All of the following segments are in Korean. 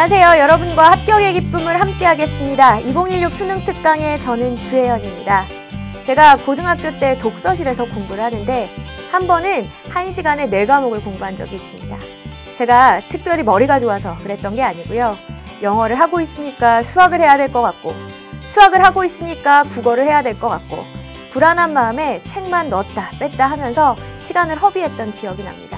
안녕하세요. 여러분과 합격의 기쁨을 함께하겠습니다. 2016 수능 특강의 저는 주혜연입니다. 제가 고등학교 때 독서실에서 공부를 하는데 한 번은 한 시간에 네 과목을 공부한 적이 있습니다. 제가 특별히 머리가 좋아서 그랬던 게 아니고요. 영어를 하고 있으니까 수학을 해야 될 것 같고 수학을 하고 있으니까 국어를 해야 될 것 같고 불안한 마음에 책만 넣었다 뺐다 하면서 시간을 허비했던 기억이 납니다.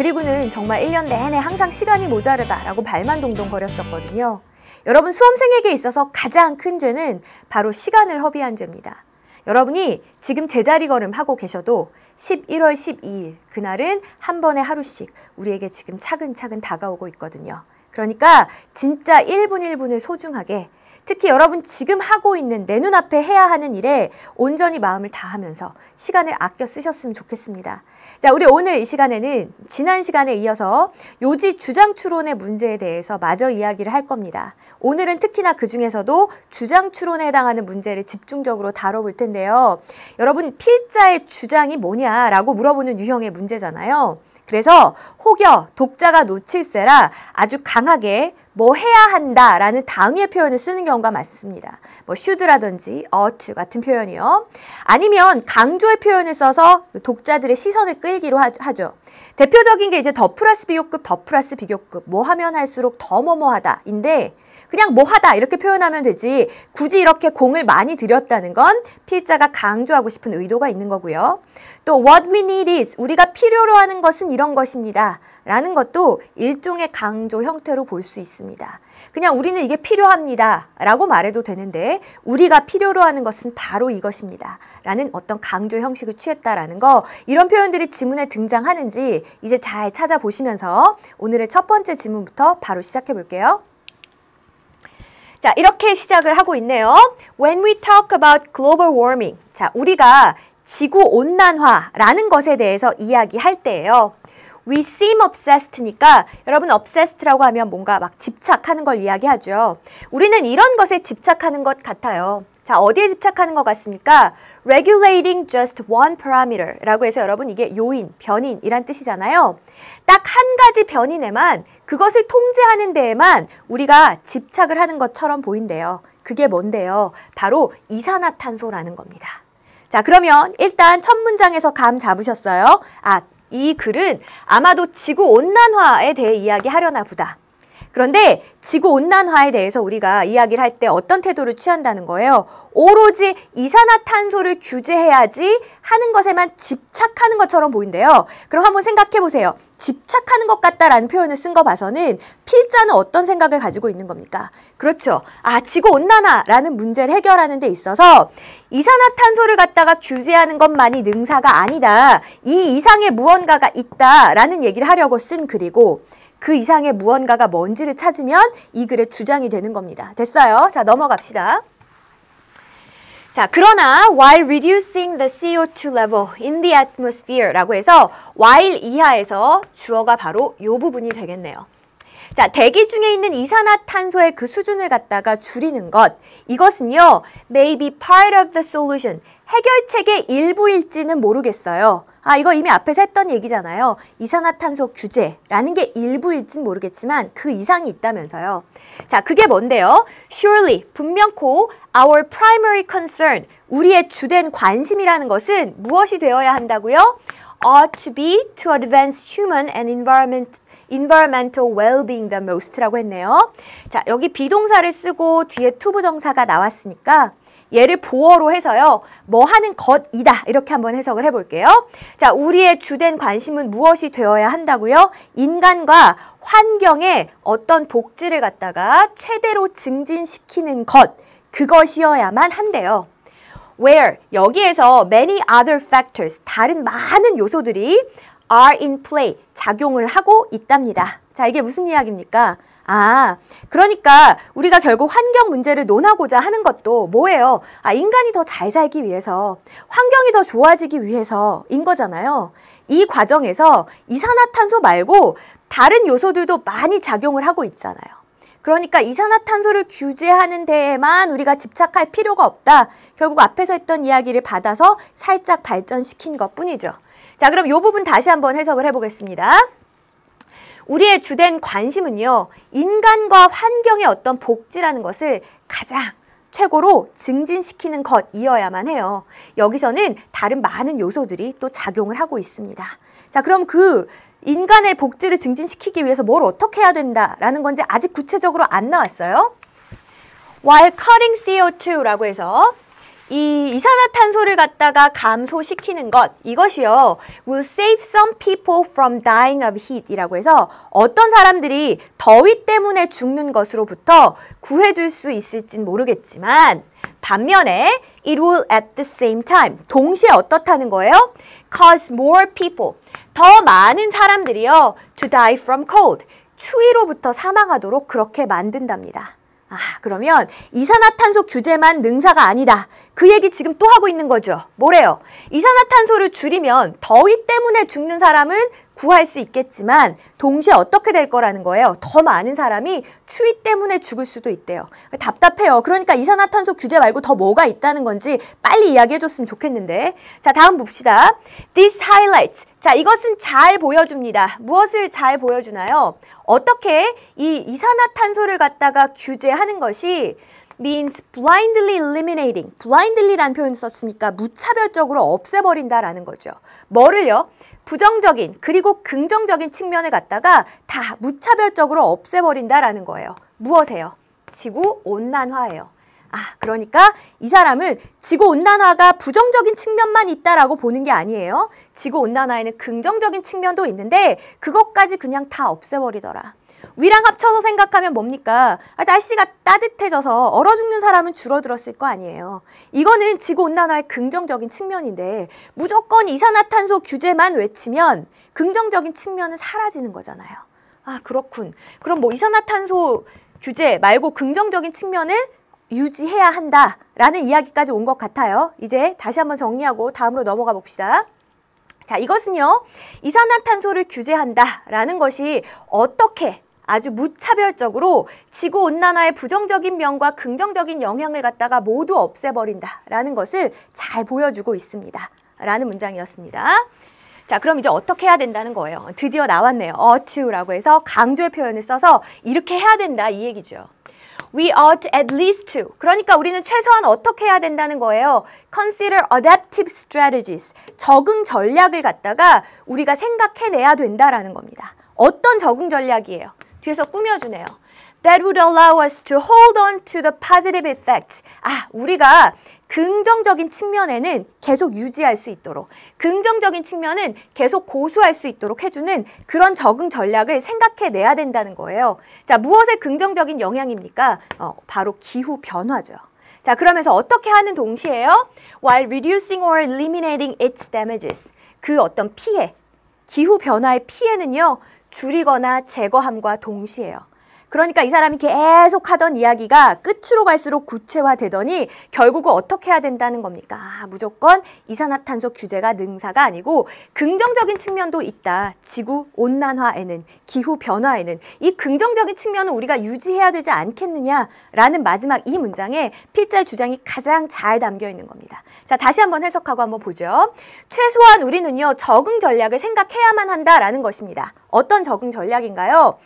그리고는 정말 1년 내내 항상 시간이 모자르다라고 발만 동동 거렸었거든요. 여러분 수험생에게 있어서 가장 큰 죄는 바로 시간을 허비한 죄입니다. 여러분이 지금 제자리 걸음하고 계셔도 11월 12일 그날은 한 번에 하루씩 우리에게 지금 차근차근 다가오고 있거든요. 그러니까 진짜 1분 1분을 소중하게 특히 여러분 지금 하고 있는 내 눈앞에 해야 하는 일에 온전히 마음을 다하면서 시간을 아껴 쓰셨으면 좋겠습니다. 자, 우리 오늘 이 시간에는 지난 시간에 이어서 요지 주장 추론의 문제에 대해서 마저 이야기를 할 겁니다. 오늘은 특히나 그 중에서도 주장 추론에 해당하는 문제를 집중적으로 다뤄볼 텐데요. 여러분, 필자의 주장이 뭐냐라고 물어보는 유형의 문제잖아요. 그래서 혹여 독자가 놓칠세라 아주 강하게 뭐 해야 한다라는 당위의 표현을 쓰는 경우가 많습니다. 뭐 should라든지 ought 같은 표현이요. 아니면 강조의 표현을 써서 독자들의 시선을 끌기로 하죠. 대표적인 게 이제 더 플러스 비교급, 더 플러스 비교급, 뭐 하면 할수록 더 뭐뭐하다인데 그냥 뭐 하다 이렇게 표현하면 되지 굳이 이렇게 공을 많이 들였다는 건 필자가 강조하고 싶은 의도가 있는 거고요. 또 what we need is 우리가 필요로 하는 것은 이런 것입니다. 라는 것도 일종의 강조 형태로 볼 수 있습니다. 그냥 우리는 이게 필요합니다 라고 말해도 되는데 우리가 필요로 하는 것은 바로 이것입니다 라는 어떤 강조 형식을 취했다라는 거 이런 표현들이 지문에 등장하는지 이제 잘 찾아보시면서 오늘의 첫 번째 지문부터 바로 시작해 볼게요. 자, 이렇게 시작을 하고 있네요. When we talk about global warming. 자, 우리가 지구 온난화라는 것에 대해서 이야기할 때예요. we seem obsessed니까 여러분 obsessed라고 하면 뭔가 막 집착하는 걸 이야기하죠. 우리는 이런 것에 집착하는 것 같아요. 자, 어디에 집착하는 것 같습니까? regulating just one parameter 라고 해서 여러분 이게 요인, 변인이란 뜻이잖아요. 딱 한 가지 변인에만 그것을 통제하는 데에만 우리가 집착을 하는 것처럼 보인대요. 그게 뭔데요? 바로 이산화탄소라는 겁니다. 자, 그러면 일단 첫 문장에서 감 잡으셨어요? 아, 이 글은 아마도 지구 온난화에 대해 이야기하려나 보다. 그런데 지구 온난화에 대해서 우리가 이야기를 할 때 어떤 태도를 취한다는 거예요? 오로지 이산화탄소를 규제해야지 하는 것에만 집착하는 것처럼 보인대요. 그럼 한번 생각해 보세요. 집착하는 것 같다라는 표현을 쓴 거 봐서는 필자는 어떤 생각을 가지고 있는 겁니까? 그렇죠. 아, 지구 온난화라는 문제를 해결하는 데 있어서 이산화탄소를 갖다가 규제하는 것만이 능사가 아니다. 이 이상의 무언가가 있다라는 얘기를 하려고 쓴 글이고 그 이상의 무언가가 뭔지를 찾으면 이 글의 주장이 되는 겁니다. 됐어요. 자, 넘어갑시다. 자, 그러나 while reducing the CO2 level in the atmosphere라고 해서 while 이하에서 주어가 바로 요 부분이 되겠네요. 자, 대기 중에 있는 이산화탄소의 그 수준을 갖다가 줄이는 것. 이것은요, may be part of the solution. 해결책의 일부일지는 모르겠어요. 아, 이거 이미 앞에서 했던 얘기잖아요. 이산화탄소 규제라는 게 일부일진 모르겠지만 그 이상이 있다면서요. 자, 그게 뭔데요? Surely, 분명코 our primary concern, 우리의 주된 관심이라는 것은 무엇이 되어야 한다고요? ought to be to advance human and environment environmental well-being the most라고 했네요. 자, 여기 비동사를 쓰고 뒤에 투부정사가 나왔으니까 얘를 보어로 해서요. 뭐 하는 것이다. 이렇게 한번 해석을 해볼게요. 자, 우리의 주된 관심은 무엇이 되어야 한다고요? 인간과 환경에 어떤 복지를 갖다가 최대로 증진시키는 것. 그것이어야만 한대요. Where 여기에서 many other factors 다른 많은 요소들이 are in play 작용을 하고 있답니다. 자, 이게 무슨 이야기입니까? 아, 그러니까 우리가 결국 환경 문제를 논하고자 하는 것도 뭐예요? 아, 인간이 더 잘 살기 위해서, 환경이 더 좋아지기 위해서인 거잖아요. 이 과정에서 이산화탄소 말고 다른 요소들도 많이 작용을 하고 있잖아요. 그러니까 이산화탄소를 규제하는 데에만 우리가 집착할 필요가 없다. 결국 앞에서 했던 이야기를 받아서 살짝 발전시킨 것 뿐이죠. 자, 그럼 이 부분 다시 한번 해석을 해보겠습니다. 우리의 주된 관심은요, 인간과 환경의 어떤 복지라는 것을 가장 최고로 증진시키는 것이어야만 해요. 여기서는 다른 많은 요소들이 또 작용을 하고 있습니다. 자, 그럼 그 인간의 복지를 증진시키기 위해서 뭘 어떻게 해야 된다라는 건지 아직 구체적으로 안 나왔어요. While cutting CO2라고 해서 이 이산화탄소를 갖다가 감소시키는 것 이것이요 will save some people from dying of heat이라고 해서 어떤 사람들이 더위 때문에 죽는 것으로부터 구해줄 수 있을진 모르겠지만 반면에 it will at the same time 동시에 어떻다는 거예요? cause more people 더 많은 사람들이요 to die from cold 추위로부터 사망하도록 그렇게 만든답니다. 아, 그러면 이산화탄소 규제만 능사가 아니다. 그 얘기 지금 또 하고 있는 거죠. 뭐래요? 이산화탄소를 줄이면 더위 때문에 죽는 사람은 구할 수 있겠지만 동시에 어떻게 될 거라는 거예요. 더 많은 사람이 추위 때문에 죽을 수도 있대요. 답답해요. 그러니까 이산화탄소 규제 말고 더 뭐가 있다는 건지 빨리 이야기해줬으면 좋겠는데. 자, 다음 봅시다. This highlights. 자, 이것은 잘 보여줍니다. 무엇을 잘 보여주나요? 어떻게 이 이산화탄소를 갖다가 규제하는 것이 means blindly eliminating. blindly란 표현 을 썼으니까 무차별적으로 없애버린다라는 거죠. 뭐를요? 부정적인 그리고 긍정적인 측면을 갖다가 다 무차별적으로 없애버린다라는 거예요. 무엇에요? 지구 온난화예요. 아, 그러니까 이 사람은 지구 온난화가 부정적인 측면만 있다라고 보는 게 아니에요. 지구 온난화에는 긍정적인 측면도 있는데 그것까지 그냥 다 없애버리더라. 위랑 합쳐서 생각하면 뭡니까? 아, 날씨가 따뜻해져서 얼어 죽는 사람은 줄어들었을 거 아니에요. 이거는 지구온난화의 긍정적인 측면인데 무조건 이산화탄소 규제만 외치면 긍정적인 측면은 사라지는 거잖아요. 아, 그렇군. 그럼 뭐 이산화탄소 규제 말고 긍정적인 측면을 유지해야 한다라는 이야기까지 온 것 같아요. 이제 다시 한번 정리하고 다음으로 넘어가 봅시다. 자, 이것은요, 이산화탄소를 규제한다라는 것이 어떻게 아주 무차별적으로 지구 온난화의 부정적인 면과 긍정적인 영향을 갖다가 모두 없애버린다라는 것을 잘 보여주고 있습니다. 라는 문장이었습니다. 자, 그럼 이제 어떻게 해야 된다는 거예요. 드디어 나왔네요. ought 해서 강조의 표현을 써서 이렇게 해야 된다 이 얘기죠. We ought at least to. 그러니까 우리는 최소한 어떻게 해야 된다는 거예요. Consider adaptive strategies. 적응 전략을 갖다가 우리가 생각해내야 된다라는 겁니다. 어떤 적응 전략이에요? 뒤에서 꾸며주네요. That would allow us to hold on to the positive effects. 아, 우리가 긍정적인 측면에는 계속 유지할 수 있도록, 긍정적인 측면은 계속 고수할 수 있도록 해주는 그런 적응 전략을 생각해내야 된다는 거예요. 자, 무엇의 긍정적인 영향입니까? 어, 바로 기후 변화죠. 자, 그러면서 어떻게 하는 동시에요? While reducing or eliminating its damages. 그 어떤 피해, 기후 변화의 피해는요, 줄이거나 제거함과 동시에요. 그러니까 이 사람이 계속 하던 이야기가 끝으로 갈수록 구체화되더니 결국은 어떻게 해야 된다는 겁니까? 아, 무조건 이산화탄소 규제가 능사가 아니고 긍정적인 측면도 있다. 지구 온난화에는 기후 변화에는 이 긍정적인 측면은 우리가 유지해야 되지 않겠느냐라는 마지막 이 문장에 필자의 주장이 가장 잘 담겨 있는 겁니다. 자, 다시 한번 해석하고 한번 보죠. 최소한 우리는요 적응 전략을 생각해야만 한다라는 것입니다. 어떤 적응 전략인가요?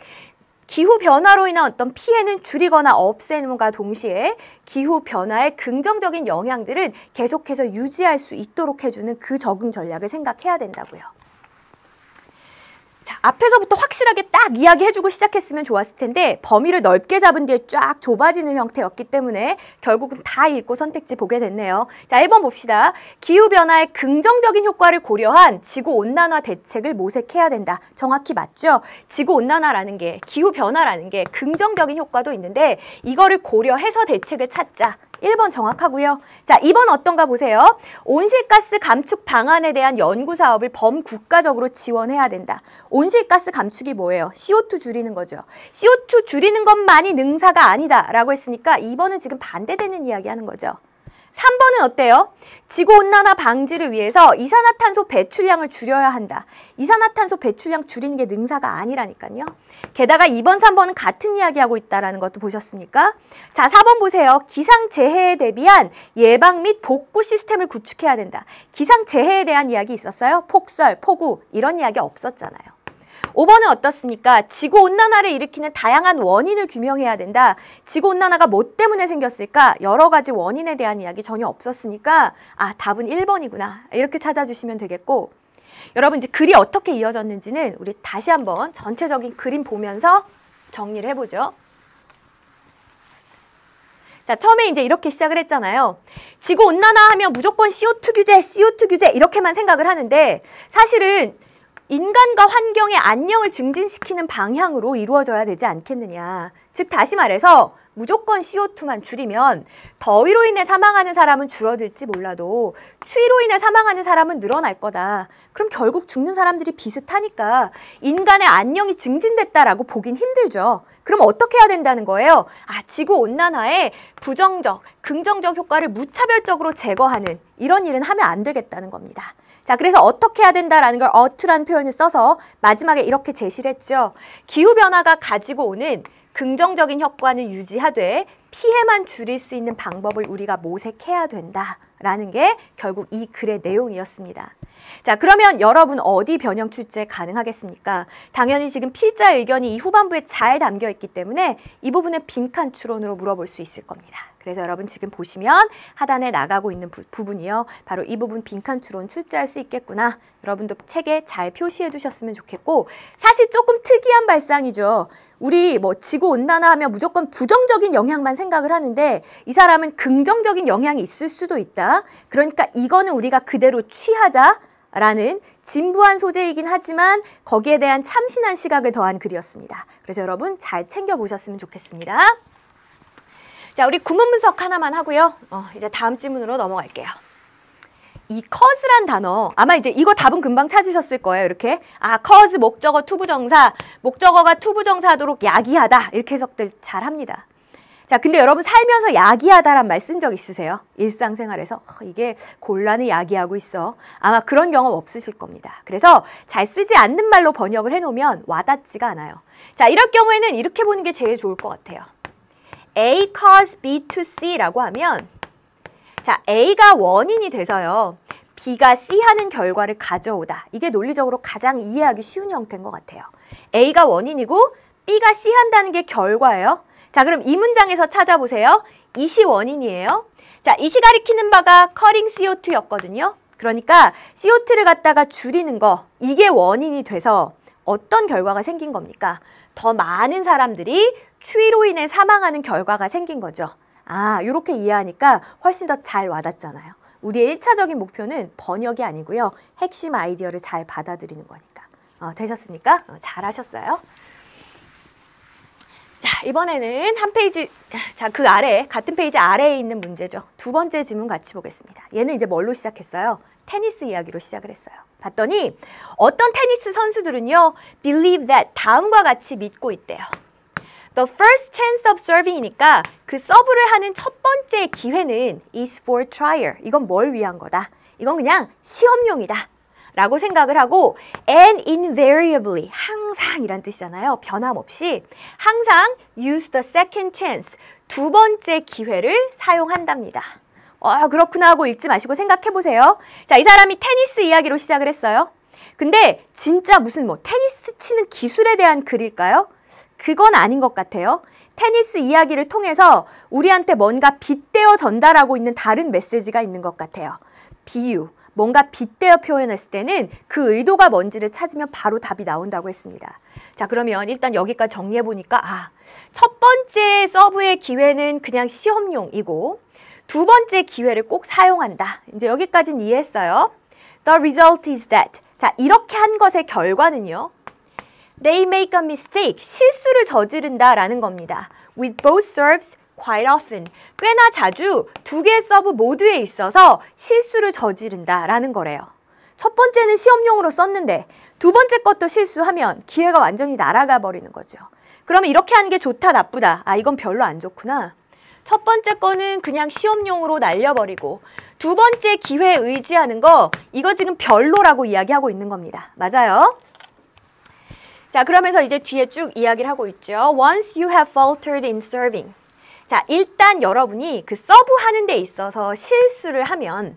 기후 변화로 인한 어떤 피해는 줄이거나 없애는과 동시에 기후 변화의 긍정적인 영향들은 계속해서 유지할 수 있도록 해주는 그 적응 전략을 생각해야 된다고요. 자, 앞에서부터 확실하게 딱 이야기해주고 시작했으면 좋았을 텐데 범위를 넓게 잡은 뒤에 쫙 좁아지는 형태였기 때문에 결국은 다 읽고 선택지 보게 됐네요. 자, 1번 봅시다. 기후변화의 긍정적인 효과를 고려한 지구온난화 대책을 모색해야 된다. 정확히 맞죠? 지구온난화라는 게, 기후변화라는 게 긍정적인 효과도 있는데 이거를 고려해서 대책을 찾자. 1번 정확하고요. 자, 2번 어떤가 보세요. 온실가스 감축 방안에 대한 연구 사업을 범국가적으로 지원해야 된다. 온실가스 감축이 뭐예요? CO2 줄이는 거죠. CO2 줄이는 것만이 능사가 아니다라고 했으니까 2번은 지금 반대되는 이야기 하는 거죠. 3번은 어때요? 지구온난화 방지를 위해서 이산화탄소 배출량을 줄여야 한다. 이산화탄소 배출량 줄이는 게 능사가 아니라니까요. 게다가 2번, 3번은 같은 이야기하고 있다는 것도 보셨습니까? 자, 4번 보세요. 기상재해에 대비한 예방 및 복구 시스템을 구축해야 된다. 기상재해에 대한 이야기 있었어요? 폭설, 폭우 이런 이야기 없었잖아요. 5번은 어떻습니까? 지구온난화를 일으키는 다양한 원인을 규명해야 된다. 지구온난화가 뭐 때문에 생겼을까? 여러 가지 원인에 대한 이야기 전혀 없었으니까 아 답은 1번이구나 이렇게 찾아주시면 되겠고 여러분 이제 글이 어떻게 이어졌는지는 우리 다시 한번 전체적인 그림 보면서 정리를 해보죠. 자, 처음에 이제 이렇게 시작을 했잖아요. 지구 온난화 하면 무조건 CO2 규제, CO2 규제 이렇게만 생각을 하는데 사실은 인간과 환경의 안녕을 증진시키는 방향으로 이루어져야 되지 않겠느냐. 즉 다시 말해서 무조건 CO2만 줄이면 더위로 인해 사망하는 사람은 줄어들지 몰라도 추위로 인해 사망하는 사람은 늘어날 거다. 그럼 결국 죽는 사람들이 비슷하니까 인간의 안녕이 증진됐다라고 보긴 힘들죠. 그럼 어떻게 해야 된다는 거예요? 아, 지구온난화에 부정적, 긍정적 효과를 무차별적으로 제거하는 이런 일은 하면 안 되겠다는 겁니다. 자, 그래서 어떻게 해야 된다라는 걸 어투란 표현을 써서 마지막에 이렇게 제시를 했죠. 기후변화가 가지고 오는 긍정적인 효과는 유지하되 피해만 줄일 수 있는 방법을 우리가 모색해야 된다라는 게 결국 이 글의 내용이었습니다. 자, 그러면 여러분 어디 변형 출제 가능하겠습니까? 당연히 지금 필자 의견이 이 후반부에 잘 담겨 있기 때문에 이 부분은 빈칸 추론으로 물어볼 수 있을 겁니다. 그래서 여러분 지금 보시면 하단에 나가고 있는 부, 분이요 바로 이 부분 빈칸 추론 출제할 수 있겠구나. 여러분도 책에 잘 표시해 두셨으면 좋겠고 사실 조금 특이한 발상이죠. 우리 뭐 지구온난화 하면 무조건 부정적인 영향만 생각을 하는데 이 사람은 긍정적인 영향이 있을 수도 있다. 그러니까 이거는 우리가 그대로 취하자. 라는 진부한 소재이긴 하지만 거기에 대한 참신한 시각을 더한 글이었습니다. 그래서 여러분 잘 챙겨보셨으면 좋겠습니다. 자, 우리 구문 분석 하나만 하고요. 어, 이제 다음 질문으로 넘어갈게요. 이 cause란 단어 아마 이제 이거 답은 금방 찾으셨을 거예요. 이렇게 아 cause 목적어 투부정사 목적어가 투부정사하도록 야기하다 이렇게 해석들 잘합니다. 자 근데 여러분 살면서 야기하다란 말 쓴 적 있으세요? 일상생활에서 어, 이게 곤란을 야기하고 있어. 아마 그런 경험 없으실 겁니다. 그래서 잘 쓰지 않는 말로 번역을 해놓으면 와닿지가 않아요. 자 이럴 경우에는 이렇게 보는 게 제일 좋을 것 같아요. A cause B to C라고 하면 자 A가 원인이 돼서요. B가 C 하는 결과를 가져오다. 이게 논리적으로 가장 이해하기 쉬운 형태인 것 같아요. A가 원인이고 B가 C 한다는 게 결과예요. 자 그럼 이 문장에서 찾아보세요. 이시 원인이에요. 자, 이시 가리키는 바가 커링 CO2였거든요. 그러니까 CO2를 갖다가 줄이는 거 이게 원인이 돼서 어떤 결과가 생긴 겁니까? 더 많은 사람들이 추위로 인해 사망하는 결과가 생긴 거죠. 아, 이렇게 이해하니까 훨씬 더 잘 와닿잖아요. 우리의 일차적인 목표는 번역이 아니고요. 핵심 아이디어를 잘 받아들이는 거니까. 어, 되셨습니까? 어, 잘하셨어요. 자, 이번에는 한 페이지, 자, 그 아래, 같은 페이지 아래에 있는 문제죠. 두 번째 질문 같이 보겠습니다. 얘는 이제 뭘로 시작했어요? 테니스 이야기로 시작을 했어요. 봤더니 어떤 테니스 선수들은요, believe that 다음과 같이 믿고 있대요. The first chance of serving이니까 그 서브를 하는 첫 번째 기회는 is for trial. 이건 뭘 위한 거다. 이건 그냥 시험용이다. 라고 생각을 하고 and invariably 항상 이란 뜻이잖아요. 변함없이 항상 use the second chance 두 번째 기회를 사용한답니다. 아 그렇구나 하고 읽지 마시고 생각해 보세요. 자, 이 사람이 테니스 이야기로 시작을 했어요. 근데 진짜 무슨 뭐 테니스 치는 기술에 대한 글일까요? 그건 아닌 것 같아요. 테니스 이야기를 통해서 우리한테 뭔가 빗대어 전달하고 있는 다른 메시지가 있는 것 같아요. 비유, 뭔가 빗대어 표현했을 때는 그 의도가 뭔지를 찾으면 바로 답이 나온다고 했습니다. 자, 그러면 일단 여기까지 정리해보니까, 아, 첫 번째 서브의 기회는 그냥 시험용이고, 두 번째 기회를 꼭 사용한다. 이제 여기까지는 이해했어요. The result is that. 자, 이렇게 한 것의 결과는요. They make a mistake, 실수를 저지른다라는 겁니다. With both serves quite often, 꽤나 자주 두 개의 서브 모두에 있어서 실수를 저지른다라는 거래요. 첫 번째는 시험용으로 썼는데 두 번째 것도 실수하면 기회가 완전히 날아가 버리는 거죠. 그러 이렇게 하는 게 좋다 나쁘다. 아 이건 별로 안 좋구나. 첫 번째 거는 그냥 시험용으로 날려버리고 두 번째 기회에 의지하는 거 이거 지금 별로라고 이야기하고 있는 겁니다. 맞아요? 자, 그러면서 이제 뒤에 쭉 이야기를 하고 있죠. Once you have faltered in serving. 자, 일단 여러분이 그 서브하는 데 있어서 실수를 하면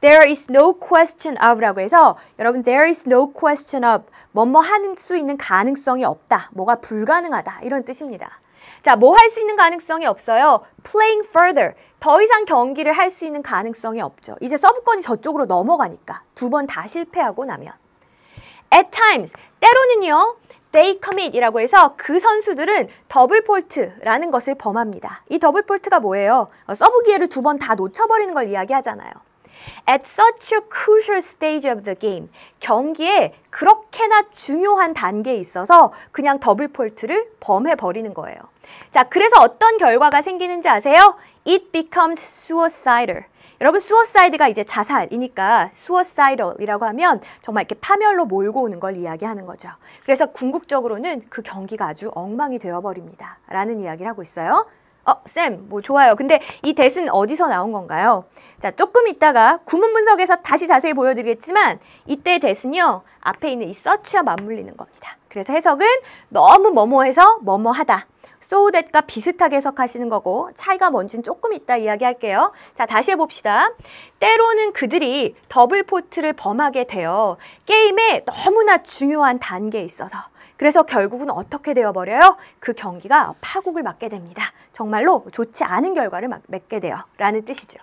There is no question of라고 해서 여러분 there is no question of 뭐뭐 하는 수 있는 가능성이 없다. 뭐가 불가능하다. 이런 뜻입니다. 자, 뭐 할 수 있는 가능성이 없어요. playing further. 더 이상 경기를 할 수 있는 가능성이 없죠. 이제 서브권이 저쪽으로 넘어가니까 두 번 다 실패하고 나면 at times 때로는요. they commit이라고 해서 그 선수들은 더블 폴트라는 것을 범합니다. 이 더블 폴트가 뭐예요? 어, 서브 기회를 두 번 다 놓쳐버리는 걸 이야기하잖아요. At such a crucial stage of the game, 경기에 그렇게나 중요한 단계에 있어서 그냥 더블 폴트를 범해버리는 거예요. 자, 그래서 어떤 결과가 생기는지 아세요? It becomes suicidal. 여러분 수어사이드가 이제 자살이니까 수어사이드라고 하면 정말 이렇게 파멸로 몰고 오는 걸 이야기하는 거죠. 그래서 궁극적으로는 그 경기가 아주 엉망이 되어버립니다. 라는 이야기를 하고 있어요. 어, 쌤, 뭐 좋아요. 근데 이대는 어디서 나온 건가요? 자, 조금 있다가 구문 분석에서 다시 자세히 보여드리겠지만 이때 대는요 앞에 있는 이 서치와 맞물리는 겁니다. 그래서 해석은 너무 뭐뭐해서 뭐뭐하다. so that과 비슷하게 해석하시는 거고 차이가 뭔지는 조금 이따 이야기할게요. 자, 다시 해봅시다. 때로는 그들이 더블 포트를 범하게 되어 게임에 너무나 중요한 단계에 있어서 그래서 결국은 어떻게 되어버려요? 그 경기가 파국을 맞게 됩니다. 정말로 좋지 않은 결과를 맺게 돼요. 라는 뜻이죠.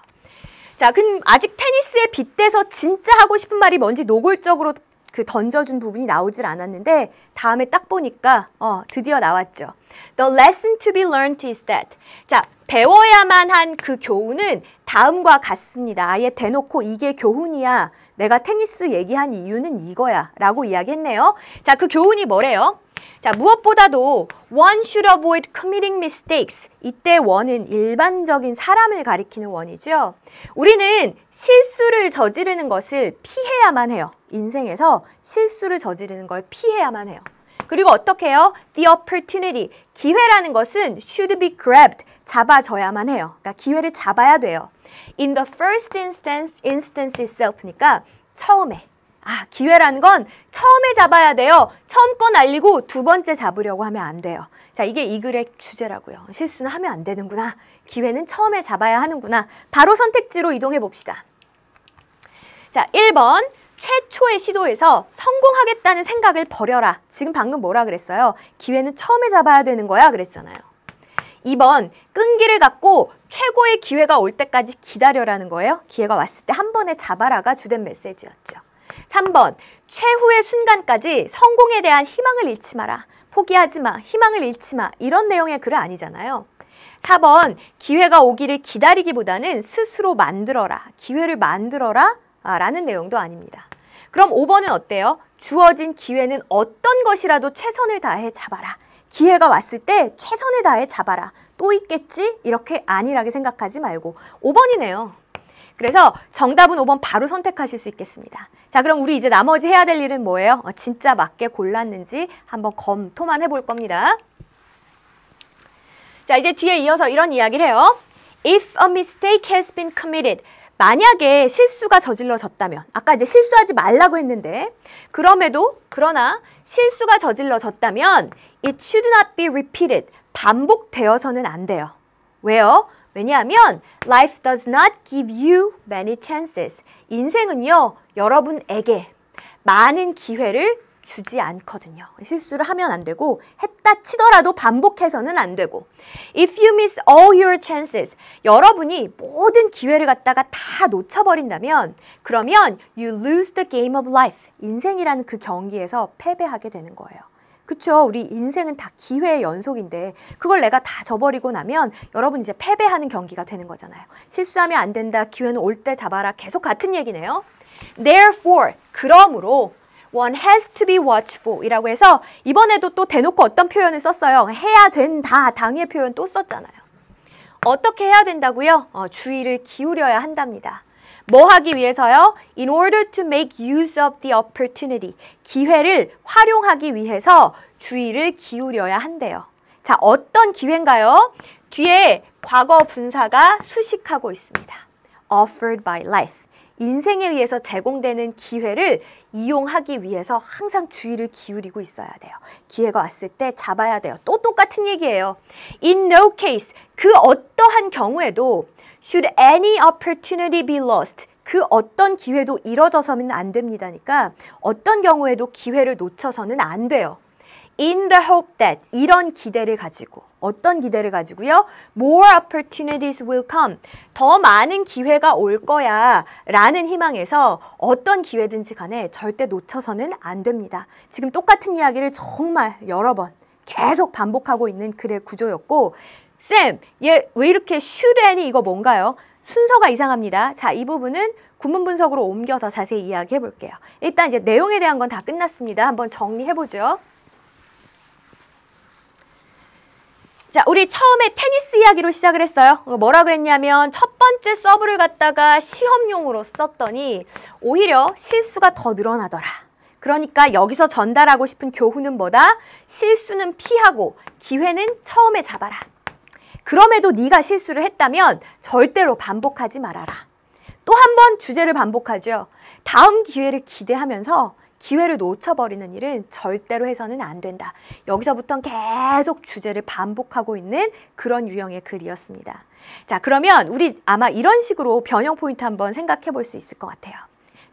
자, 근 아직 테니스에 빗대서 진짜 하고 싶은 말이 뭔지 노골적으로 그 던져준 부분이 나오질 않았는데 다음에 딱 보니까 어, 드디어 나왔죠. The lesson to be learned is that. 자, 배워야만 한 그 교훈은 다음과 같습니다. 아예 대놓고 이게 교훈이야. 내가 테니스 얘기한 이유는 이거야. 라고 이야기했네요. 자, 그 교훈이 뭐래요? 자, 무엇보다도 one should avoid committing mistakes. 이때 원은 일반적인 사람을 가리키는 원이죠. 우리는 실수를 저지르는 것을 피해야만 해요. 인생에서 실수를 저지르는 걸 피해야만 해요. 그리고 어떻게 해요? The opportunity, 기회라는 것은 should be grabbed, 잡아줘야만 해요. 그러니까 기회를 잡아야 돼요. In the first instance, instance itself니까 처음에 아, 기회라는 건 처음에 잡아야 돼요. 처음 건 알리고 두 번째 잡으려고 하면 안 돼요. 자, 이게 이 글의 주제라고요. 실수는 하면 안 되는구나. 기회는 처음에 잡아야 하는구나. 바로 선택지로 이동해 봅시다. 자, 1번. 최초의 시도에서 성공하겠다는 생각을 버려라. 지금 방금 뭐라 그랬어요? 기회는 처음에 잡아야 되는 거야 그랬잖아요. 2번, 끈기를 갖고 최고의 기회가 올 때까지 기다려라는 거예요. 기회가 왔을 때 한 번에 잡아라가 주된 메시지였죠. 3번 최후의 순간까지 성공에 대한 희망을 잃지 마라. 포기하지 마. 희망을 잃지 마. 이런 내용의 글은 아니잖아요. 4번 기회가 오기를 기다리기보다는 스스로 만들어라. 기회를 만들어라. 아, 라는 내용도 아닙니다. 그럼 5번은 어때요? 주어진 기회는 어떤 것이라도 최선을 다해 잡아라. 기회가 왔을 때 최선을 다해 잡아라. 또 있겠지? 이렇게 안일하게 생각하지 말고 5번이네요. 그래서 정답은 5번 바로 선택하실 수 있겠습니다. 자, 그럼 우리 이제 나머지 해야 될 일은 뭐예요? 어, 진짜 맞게 골랐는지 한번 검토만 해볼 겁니다. 자, 이제 뒤에 이어서 이런 이야기를 해요. If a mistake has been committed, 만약에 실수가 저질러졌다면, 아까 이제 실수하지 말라고 했는데, 그럼에도, 그러나 실수가 저질러졌다면, it should not be repeated, 반복되어서는 안 돼요. 왜요? 왜냐하면 life does not give you many chances. 인생은요, 여러분에게 많은 기회를 주지 않거든요. 실수를 하면 안 되고 했다 치더라도 반복해서는 안 되고 If you miss all your chances, 여러분이 모든 기회를 갖다가 다 놓쳐버린다면 그러면 you lose the game of life, 인생이라는 그 경기에서 패배하게 되는 거예요. 그쵸. 우리 인생은 다 기회의 연속인데 그걸 내가 다 저버리고 나면 여러분 이제 패배하는 경기가 되는 거잖아요. 실수하면 안 된다. 기회는 올 때 잡아라. 계속 같은 얘기네요. Therefore, 그러므로 one has to be watchful 이라고 해서 이번에도 또 대놓고 어떤 표현을 썼어요. 해야 된다. 당의 표현 또 썼잖아요. 어떻게 해야 된다고요? 어, 주의를 기울여야 한답니다. 뭐 하기 위해서요? In order to make use of the opportunity. 기회를 활용하기 위해서 주의를 기울여야 한대요. 자, 어떤 기회인가요? 뒤에 과거 분사가 수식하고 있습니다. offered by life. 인생에 의해서 제공되는 기회를 이용하기 위해서 항상 주의를 기울이고 있어야 돼요. 기회가 왔을 때 잡아야 돼요. 또 똑같은 얘기예요. In no case, 그 어떠한 경우에도 should any opportunity be lost 그 어떤 기회도 잃어져서는 안 됩니다니까 어떤 경우에도 기회를 놓쳐서는 안 돼요. In the hope that 이런 기대를 가지고 어떤 기대를 가지고요? More opportunities will come. 더 많은 기회가 올 거야. 라는 희망에서 어떤 기회든지 간에 절대 놓쳐서는 안 됩니다. 지금 똑같은 이야기를 정말 여러 번 계속 반복하고 있는 글의 구조였고 쌤, 얘 왜 이렇게 슈렌이 이거 뭔가요? 순서가 이상합니다. 자, 이 부분은 구문 분석으로 옮겨서 자세히 이야기해 볼게요. 일단 이제 내용에 대한 건 다 끝났습니다. 한번 정리해 보죠. 자, 우리 처음에 테니스 이야기로 시작을 했어요. 어, 뭐라 그랬냐면 첫 번째 서브를 갖다가 시험용으로 썼더니 오히려 실수가 더 늘어나더라. 그러니까 여기서 전달하고 싶은 교훈은 뭐다? 실수는 피하고 기회는 처음에 잡아라. 그럼에도 네가 실수를 했다면 절대로 반복하지 말아라. 또 한 번 주제를 반복하죠. 다음 기회를 기대하면서 기회를 놓쳐버리는 일은 절대로 해서는 안 된다. 여기서부터 는 계속 주제를 반복하고 있는 그런 유형의 글이었습니다. 자, 그러면 우리 아마 이런 식으로 변형 포인트 한번 생각해 볼 수 있을 것 같아요.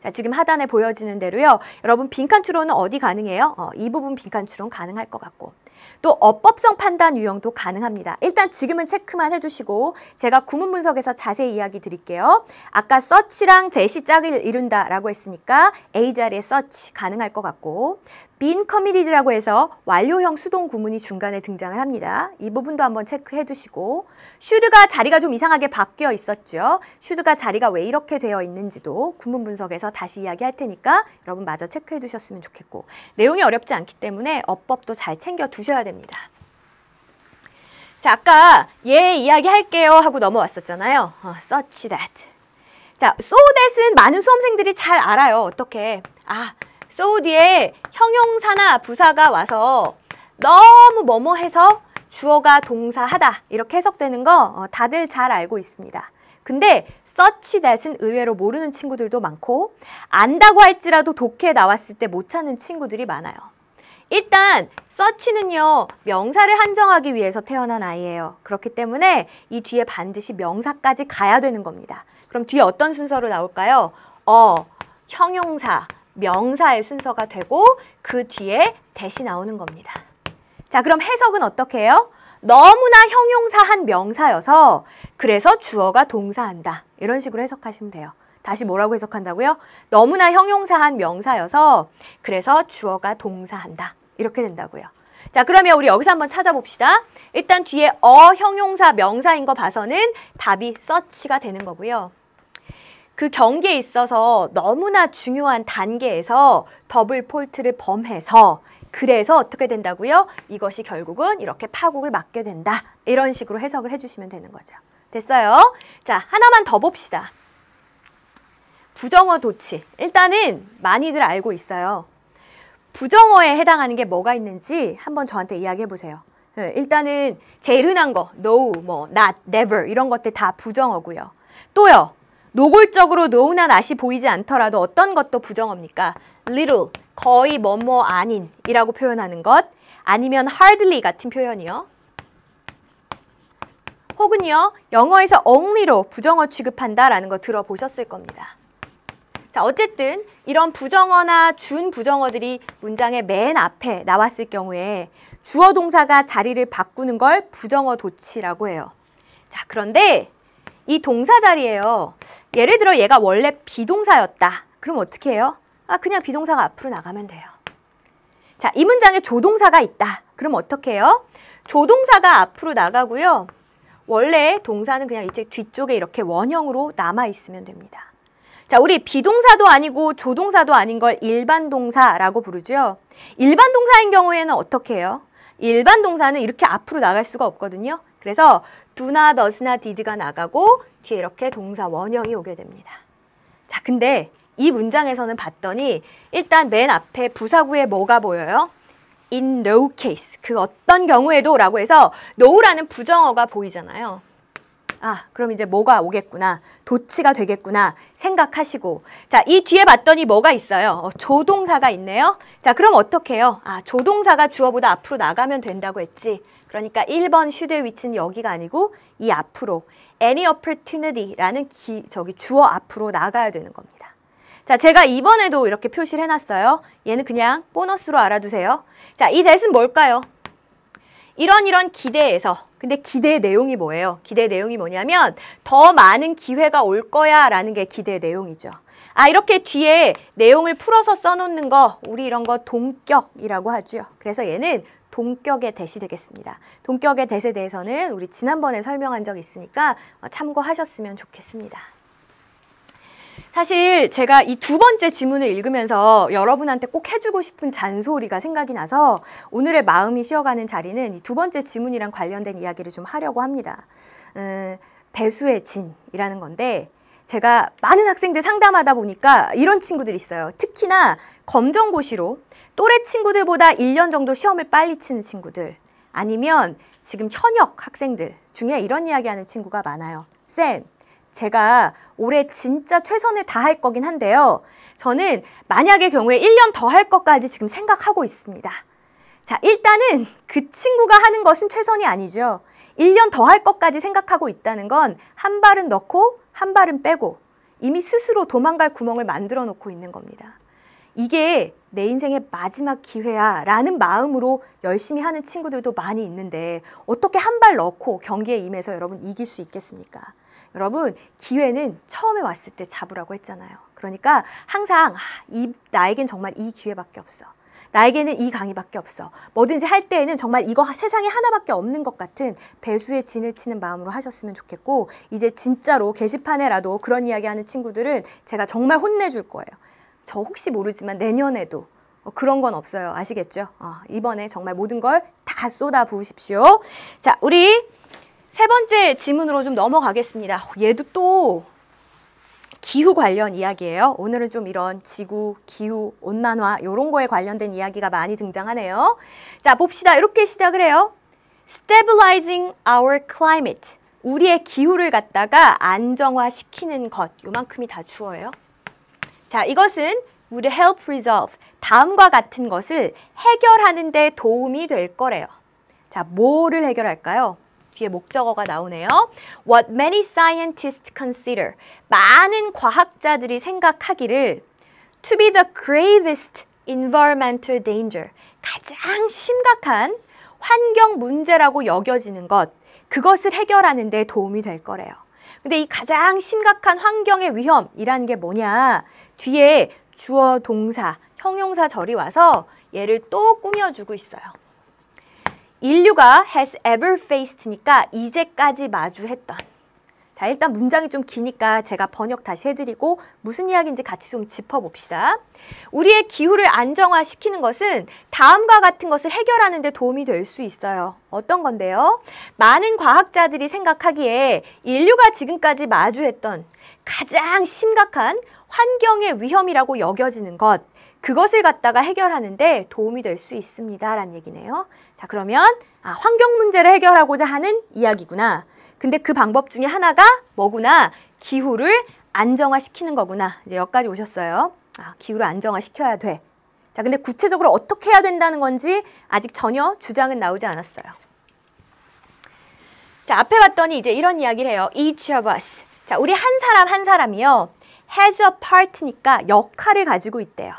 자, 지금 하단에 보여지는 대로요. 여러분 빈칸 추론은 어디 가능해요? 어, 이 부분 빈칸 추론 가능할 것 같고 또 어법성 판단 유형도 가능합니다. 일단 지금은 체크만 해두시고 제가 구문 분석에서 자세히 이야기 드릴게요. 아까 서치랑 대시 짝을 이룬다라고 했으니까 A 자리에 서치 가능할 것 같고 빈 커밀이라고 해서 완료형 수동 구문이 중간에 등장을 합니다. 이 부분도 한번 체크해 두시고 슈드가 자리가 좀 이상하게 바뀌어 있었죠. 슈드가 자리가 왜 이렇게 되어 있는지도 구문 분석에서 다시 이야기할 테니까 여러분 마저 체크해 두셨으면 좋겠고 내용이 어렵지 않기 때문에 어법도 잘 챙겨 두셔야 됩니다. 자, 아까 예 이야기 할게요 하고 넘어왔었잖아요. 어, such that. 자, so that은 많은 수험생들이 잘 알아요. 어떻게. 아, 소우디에 형용사나 부사가 와서 너무 뭐뭐해서 주어가 동사하다 이렇게 해석되는 거 어, 다들 잘 알고 있습니다. 근데 such that은 의외로 모르는 친구들도 많고 안다고 할지라도 독해 나왔을 때 못 찾는 친구들이 많아요. 일단 such는요 명사를 한정하기 위해서 태어난 아이예요. 그렇기 때문에 이 뒤에 반드시 명사까지 가야 되는 겁니다. 그럼 뒤에 어떤 순서로 나올까요? 어, 형용사, 명사의 순서가 되고 그 뒤에 대시 나오는 겁니다. 자, 그럼 해석은 어떻게 해요? 너무나 형용사한 명사여서 그래서 주어가 동사한다. 이런 식으로 해석하시면 돼요. 다시 뭐라고 해석한다고요? 너무나 형용사한 명사여서 그래서 주어가 동사한다. 이렇게 된다고요. 자, 그러면 우리 여기서 한번 찾아봅시다. 일단 뒤에 어 형용사 명사인 거 봐서는 답이 서치가 되는 거고요. 그 경기에 있어서 너무나 중요한 단계에서 더블 폴트를 범해서 그래서 어떻게 된다고요? 이것이 결국은 이렇게 파국을 맞게 된다. 이런 식으로 해석을 해주시면 되는 거죠. 됐어요? 자, 하나만 더 봅시다. 부정어 도치. 일단은 많이들 알고 있어요. 부정어에 해당하는 게 뭐가 있는지 한번 저한테 이야기해 보세요. 예, 일단은 제일 흔한 거, no, 뭐, not, never 이런 것들 다 부정어고요. 또요, 노골적으로 노운한 아시 보이지 않더라도 어떤 것도 부정합니까? little, 거의 뭐 뭐 아닌 이라고 표현하는 것 아니면 hardly 같은 표현이요. 혹은요, 영어에서 only로 부정어 취급한다라는 거 들어보셨을 겁니다. 자, 어쨌든 이런 부정어나 준부정어들이 문장의 맨 앞에 나왔을 경우에 주어 동사가 자리를 바꾸는 걸 부정어 도치라고 해요. 자, 그런데 이 동사 자리예요 예를 들어 얘가 원래 비동사였다. 그럼 어떻게 해요? 아 그냥 비동사가 앞으로 나가면 돼요. 자, 이 문장에 조동사가 있다. 그럼 어떻게 해요? 조동사가 앞으로 나가고요. 원래 동사는 그냥 이제 뒤쪽에 이렇게 원형으로 남아있으면 됩니다. 자, 우리 비동사도 아니고 조동사도 아닌 걸 일반 동사라고 부르죠. 일반 동사인 경우에는 어떻게 해요? 일반 동사는 이렇게 앞으로 나갈 수가 없거든요. 그래서 두나 더스나 디드가 나가고 뒤에 이렇게 동사 원형이 오게 됩니다. 자, 근데 이 문장에서는 봤더니 일단 맨 앞에 부사구에 뭐가 보여요? in no case, 그 어떤 경우에도 라고 해서 no라는 부정어가 보이잖아요. 아, 그럼 이제 뭐가 오겠구나, 도치가 되겠구나 생각하시고 자, 이 뒤에 봤더니 뭐가 있어요? 어, 조동사가 있네요. 자, 그럼 어떻게 해요? 아, 조동사가 주어보다 앞으로 나가면 된다고 했지. 그러니까 1번 슈드의 위치는 여기가 아니고 이 앞으로 any opportunity라는 기, 저기 주어 앞으로 나가야 되는 겁니다. 자, 제가 이번에도 이렇게 표시를 해놨어요. 얘는 그냥 보너스로 알아두세요. 자, 이 대신 뭘까요? 이런 이런 기대에서 근데 기대 내용이 뭐예요? 기대 내용이 뭐냐면 더 많은 기회가 올 거야 라는 게 기대 내용이죠. 아 이렇게 뒤에 내용을 풀어서 써놓는 거 우리 이런 거 동격이라고 하죠. 그래서 얘는 동격의 대시 되겠습니다. 동격의 대세 대해서는 우리 지난번에 설명한 적 있으니까 어, 참고하셨으면 좋겠습니다. 사실 제가 이 두 번째 지문을 읽으면서 여러분한테 꼭 해주고 싶은 잔소리가 생각이 나서 오늘의 마음이 쉬어가는 자리는 이 두 번째 지문이랑 관련된 이야기를 좀 하려고 합니다. 음, 배수의 진이라는 건데 제가 많은 학생들 상담하다 보니까 이런 친구들이 있어요. 특히나 검정고시로 또래 친구들보다 1년 정도 시험을 빨리 치는 친구들 아니면 지금 현역 학생들 중에 이런 이야기하는 친구가 많아요. 쌤, 제가 올해 진짜 최선을 다할 거긴 한데요. 저는 만약의 경우에 1년 더 할 것까지 지금 생각하고 있습니다. 자, 일단은 그 친구가 하는 것은 최선이 아니죠. 1년 더 할 것까지 생각하고 있다는 건 한 발은 넣고 한 발은 빼고 이미 스스로 도망갈 구멍을 만들어 놓고 있는 겁니다. 이게 내 인생의 마지막 기회야 라는 마음으로 열심히 하는 친구들도 많이 있는데 어떻게 한 발 넣고 경기에 임해서 여러분 이길 수 있겠습니까? 여러분 기회는 처음에 왔을 때 잡으라고 했잖아요. 그러니까 항상 아, 이, 나에겐 정말 이 기회밖에 없어. 나에게는 이 강의밖에 없어. 뭐든지 할 때에는 정말 이거 세상에 하나밖에 없는 것 같은 배수의 진을 치는 마음으로 하셨으면 좋겠고 이제 진짜로 게시판에라도 그런 이야기 하는 친구들은 제가 정말 혼내줄 거예요. 저 혹시 모르지만 내년에도 어, 그런 건 없어요. 아시겠죠? 어, 이번에 정말 모든 걸 다 쏟아 부으십시오. 자, 우리 세 번째 지문으로 좀 넘어가겠습니다. 얘도 또 기후 관련 이야기예요. 오늘은 좀 이런 지구, 기후, 온난화 이런 거에 관련된 이야기가 많이 등장하네요. 자, 봅시다. 이렇게 시작을 해요. Stabilizing our climate. 우리의 기후를 갖다가 안정화시키는 것. 요만큼이 다 주어예요. 자, 이것은 would help resolve 다음과 같은 것을 해결하는 데 도움이 될 거래요. 자, 뭐를 해결할까요? 뒤에 목적어가 나오네요. What many scientists consider 많은 과학자들이 생각하기를 to be the gravest environmental danger 가장 심각한 환경 문제라고 여겨지는 것 그것을 해결하는 데 도움이 될 거래요. 근데 이 가장 심각한 환경의 위험이라는 게 뭐냐? 뒤에 주어 동사, 형용사 절이 와서 얘를 또 꾸며주고 있어요. 인류가 has ever faced니까 이제까지 마주했던 자, 일단 문장이 좀 기니까 제가 번역 다시 해드리고 무슨 이야기인지 같이 좀 짚어봅시다. 우리의 기후를 안정화시키는 것은 다음과 같은 것을 해결하는 데 도움이 될 수 있어요. 어떤 건데요? 많은 과학자들이 생각하기에 인류가 지금까지 마주했던 가장 심각한 환경의 위험이라고 여겨지는 것, 그것을 갖다가 해결하는데 도움이 될 수 있습니다라는 얘기네요. 자, 그러면 아, 환경 문제를 해결하고자 하는 이야기구나. 근데 그 방법 중에 하나가 뭐구나. 기후를 안정화시키는 거구나. 이제 여기까지 오셨어요. 아, 기후를 안정화시켜야 돼. 자, 근데 구체적으로 어떻게 해야 된다는 건지 아직 전혀 주장은 나오지 않았어요. 자, 앞에 봤더니 이제 이런 이야기를 해요. Each of us. 자, 우리 한 사람 한 사람이요. has a part니까 역할을 가지고 있대요.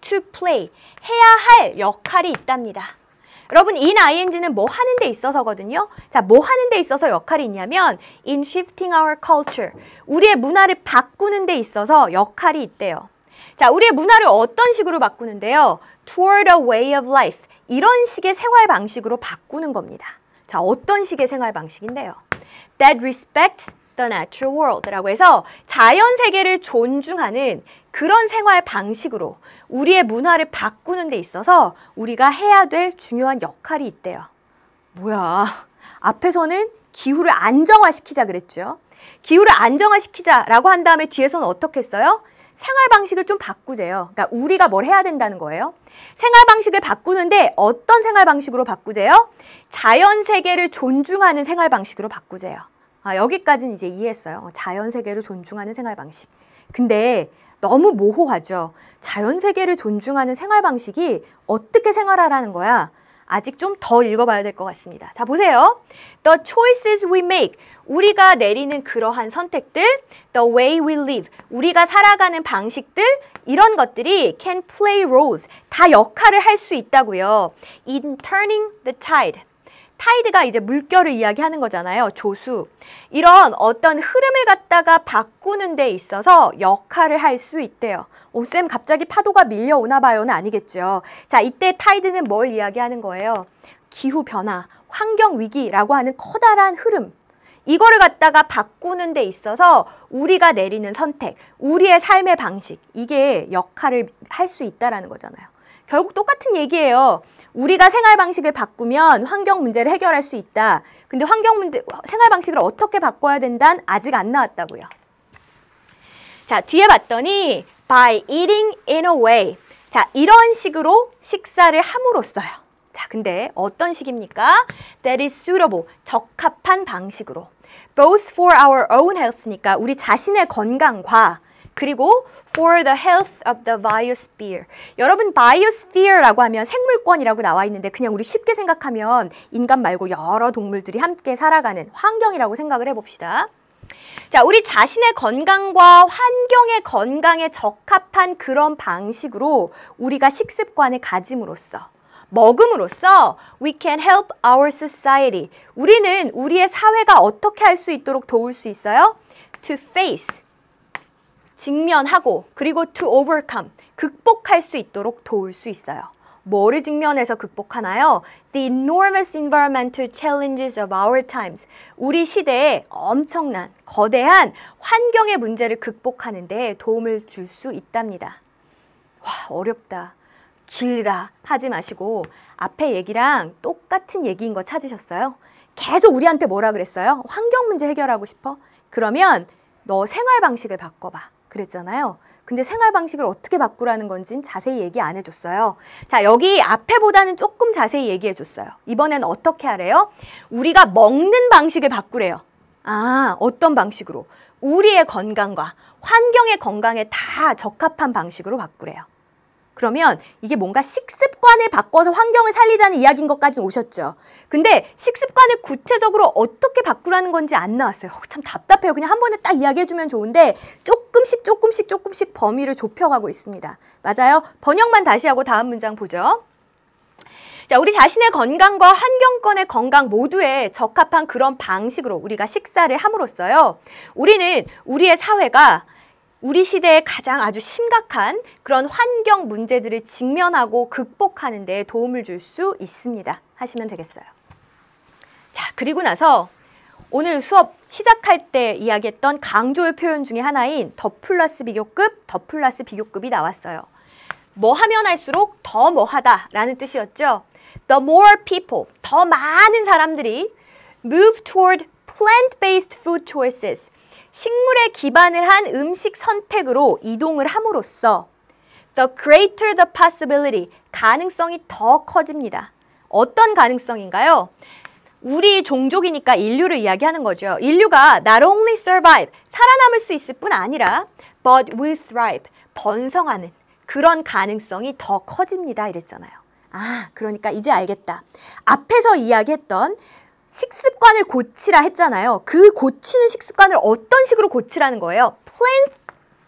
to play. 해야 할 역할이 있답니다. 여러분 in ing는 뭐 하는 데 있어서거든요. 자, 뭐 하는 데 있어서 역할이 있냐면 in shifting our culture. 우리의 문화를 바꾸는 데 있어서 역할이 있대요. 자, 우리의 문화를 어떤 식으로 바꾸는데요? toward a way of life. 이런 식의 생활 방식으로 바꾸는 겁니다. 자, 어떤 식의 생활 방식인데요? that respects the natural world라고 해서 자연 세계를 존중하는 그런 생활 방식으로 우리의 문화를 바꾸는 데 있어서 우리가 해야 될 중요한 역할이 있대요. 뭐야. 앞에서는 기후를 안정화시키자 그랬죠. 기후를 안정화시키자라고 한 다음에 뒤에서는 어떻게 했어요? 생활 방식을 좀 바꾸재요. 그러니까 우리가 뭘 해야 된다는 거예요. 생활 방식을 바꾸는데 어떤 생활 방식으로 바꾸재요? 자연 세계를 존중하는 생활 방식으로 바꾸재요. 아, 여기까지는 이제 이해했어요. 자연 세계를 존중하는 생활 방식. 근데 너무 모호하죠. 자연 세계를 존중하는 생활 방식이 어떻게 생활하라는 거야? 아직 좀 더 읽어봐야 될 것 같습니다. 자, 보세요. The choices we make. 우리가 내리는 그러한 선택들. The way we live. 우리가 살아가는 방식들. 이런 것들이 can play roles. 다 역할을 할 수 있다고요. In turning the tide. 타이드가 이제 물결을 이야기하는 거잖아요. 조수. 이런 어떤 흐름을 갖다가 바꾸는 데 있어서 역할을 할 수 있대요. 오쌤 갑자기 파도가 밀려오나 봐요는 아니겠죠. 자, 이때 타이드는 뭘 이야기하는 거예요? 기후 변화, 환경 위기라고 하는 커다란 흐름. 이거를 갖다가 바꾸는 데 있어서 우리가 내리는 선택, 우리의 삶의 방식 이게 역할을 할 수 있다라는 거잖아요. 결국 똑같은 얘기예요. 우리가 생활 방식을 바꾸면 환경 문제를 해결할 수 있다. 근데 환경 문제, 생활 방식을 어떻게 바꿔야 된다는 아직 안 나왔다고요. 자, 뒤에 봤더니 by eating in a way. 자, 이런 식으로 식사를 함으로써요. 자, 근데 어떤 식입니까? That is suitable, 적합한 방식으로. Both for our own health니까 우리 자신의 건강과 그리고 for the health of the biosphere. 여러분 biosphere라고 하면 생물권이라고 나와 있는데 그냥 우리 쉽게 생각하면 인간 말고 여러 동물들이 함께 살아가는 환경이라고 생각을 해봅시다. 자, 우리 자신의 건강과 환경의 건강에 적합한 그런 방식으로 우리가 식습관을 가짐으로써 먹음으로써 we can help our society. 우리는 우리의 사회가 어떻게 할 수 있도록 도울 수 있어요? to face 직면하고 그리고 to overcome, 극복할 수 있도록 도울 수 있어요. 뭐를 직면해서 극복하나요? The enormous environmental challenges of our times. 우리 시대의 엄청난, 거대한 환경의 문제를 극복하는 데 도움을 줄 수 있답니다. 와, 어렵다. 길다. 하지 마시고 앞에 얘기랑 똑같은 얘기인 거 찾으셨어요? 계속 우리한테 뭐라 그랬어요? 환경 문제 해결하고 싶어? 그러면 너 생활 방식을 바꿔봐. 그랬잖아요. 근데 생활 방식을 어떻게 바꾸라는 건진 자세히 얘기 안 해줬어요. 자, 여기 앞에보다는 조금 자세히 얘기해줬어요. 이번엔 어떻게 하래요? 우리가 먹는 방식을 바꾸래요. 아, 어떤 방식으로? 우리의 건강과 환경의 건강에 다 적합한 방식으로 바꾸래요. 그러면 이게 뭔가 식습관을 바꿔서 환경을 살리자는 이야기인 것까지는 오셨죠. 근데 식습관을 구체적으로 어떻게 바꾸라는 건지 안 나왔어요. 어, 참 답답해요. 그냥 한 번에 딱 이야기해주면 좋은데 조금씩 조금씩 조금씩 범위를 좁혀가고 있습니다. 맞아요. 번역만 다시 하고 다음 문장 보죠. 자, 우리 자신의 건강과 환경권의 건강 모두에 적합한 그런 방식으로 우리가 식사를 함으로써요. 우리는 우리의 사회가 우리 시대에 가장 아주 심각한 그런 환경 문제들을 직면하고 극복하는 데 도움을 줄 수 있습니다. 하시면 되겠어요. 자, 그리고 나서 오늘 수업 시작할 때 이야기했던 강조의 표현 중에 하나인 더 플러스 비교급, 더 플러스 비교급이 나왔어요. 뭐 하면 할수록 더 뭐하다라는 뜻이었죠. The more people, 더 많은 사람들이 move toward plant-based food choices, 식물에 기반을 한 음식 선택으로 이동을 함으로써 the greater the possibility, 가능성이 더 커집니다. 어떤 가능성인가요? 우리 종족이니까 인류를 이야기하는 거죠. 인류가 not only survive, 살아남을 수 있을 뿐 아니라 but will thrive, 번성하는 그런 가능성이 더 커집니다. 이랬잖아요. 아, 그러니까 이제 알겠다. 앞에서 이야기했던 식습관을 고치라 했잖아요. 그 고치는 식습관을 어떤 식으로 고치라는 거예요?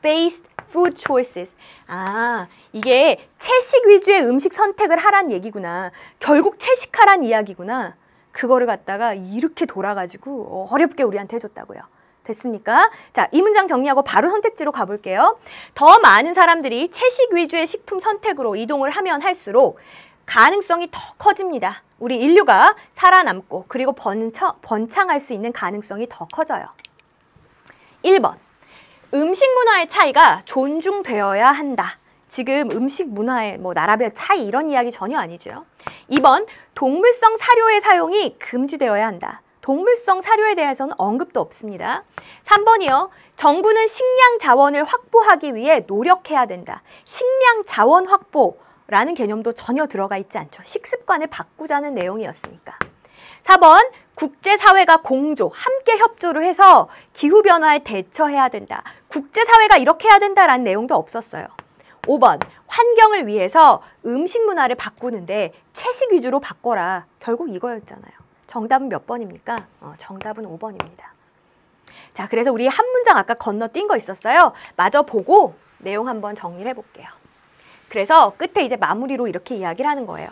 plant-based food choices. 아, 이게 채식 위주의 음식 선택을 하란 얘기구나. 결국 채식하란 이야기구나. 그거를 갖다가 이렇게 돌아가지고 어렵게 우리한테 해줬다고요. 됐습니까? 자, 이 문장 정리하고 바로 선택지로 가볼게요. 더 많은 사람들이 채식 위주의 식품 선택으로 이동을 하면 할수록 가능성이 더 커집니다. 우리 인류가 살아남고 그리고 번처, 번창할 수 있는 가능성이 더 커져요. 1번 음식 문화의 차이가 존중되어야 한다. 지금 음식 문화의 뭐 나라별 차이 이런 이야기 전혀 아니죠. 2번 동물성 사료의 사용이 금지되어야 한다. 동물성 사료에 대해서는 언급도 없습니다. 3번이요. 정부는 식량 자원을 확보하기 위해 노력해야 된다. 식량 자원 확보 라는 개념도 전혀 들어가 있지 않죠. 식습관을 바꾸자는 내용이었으니까. 4번 국제사회가 공조, 함께 협조를 해서 기후변화에 대처해야 된다. 국제사회가 이렇게 해야 된다라는 내용도 없었어요. 5번 환경을 위해서 음식 문화를 바꾸는데 채식 위주로 바꿔라. 결국 이거였잖아요. 정답은 몇 번입니까? 어, 정답은 5번입니다. 자, 그래서 우리 한 문장 아까 건너뛴 거 있었어요. 마저 보고 내용 한번 정리를 해볼게요. 그래서 끝에 이제 마무리로 이렇게 이야기를 하는 거예요.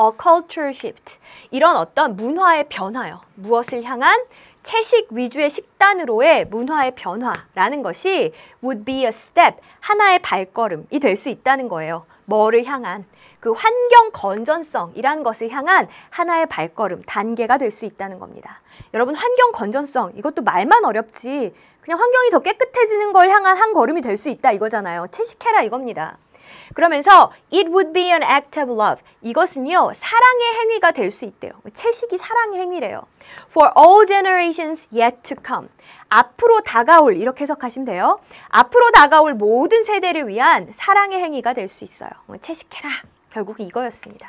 A culture shift. 이런 어떤 문화의 변화요. 무엇을 향한 채식 위주의 식단으로의 문화의 변화라는 것이 would be a step, 하나의 발걸음이 될 수 있다는 거예요. 뭐를 향한 그 환경 건전성이라는 것을 향한 하나의 발걸음, 단계가 될 수 있다는 겁니다. 여러분 환경 건전성 이것도 말만 어렵지 그냥 환경이 더 깨끗해지는 걸 향한 한 걸음이 될 수 있다 이거잖아요. 채식해라 이겁니다. 그러면서 it would be an act of love. 이것은요. 사랑의 행위가 될 수 있대요. 채식이 사랑의 행위래요. For all generations yet to come. 앞으로 다가올 이렇게 해석하시면 돼요. 앞으로 다가올 모든 세대를 위한 사랑의 행위가 될 수 있어요. 뭐 채식해라. 결국 이거였습니다.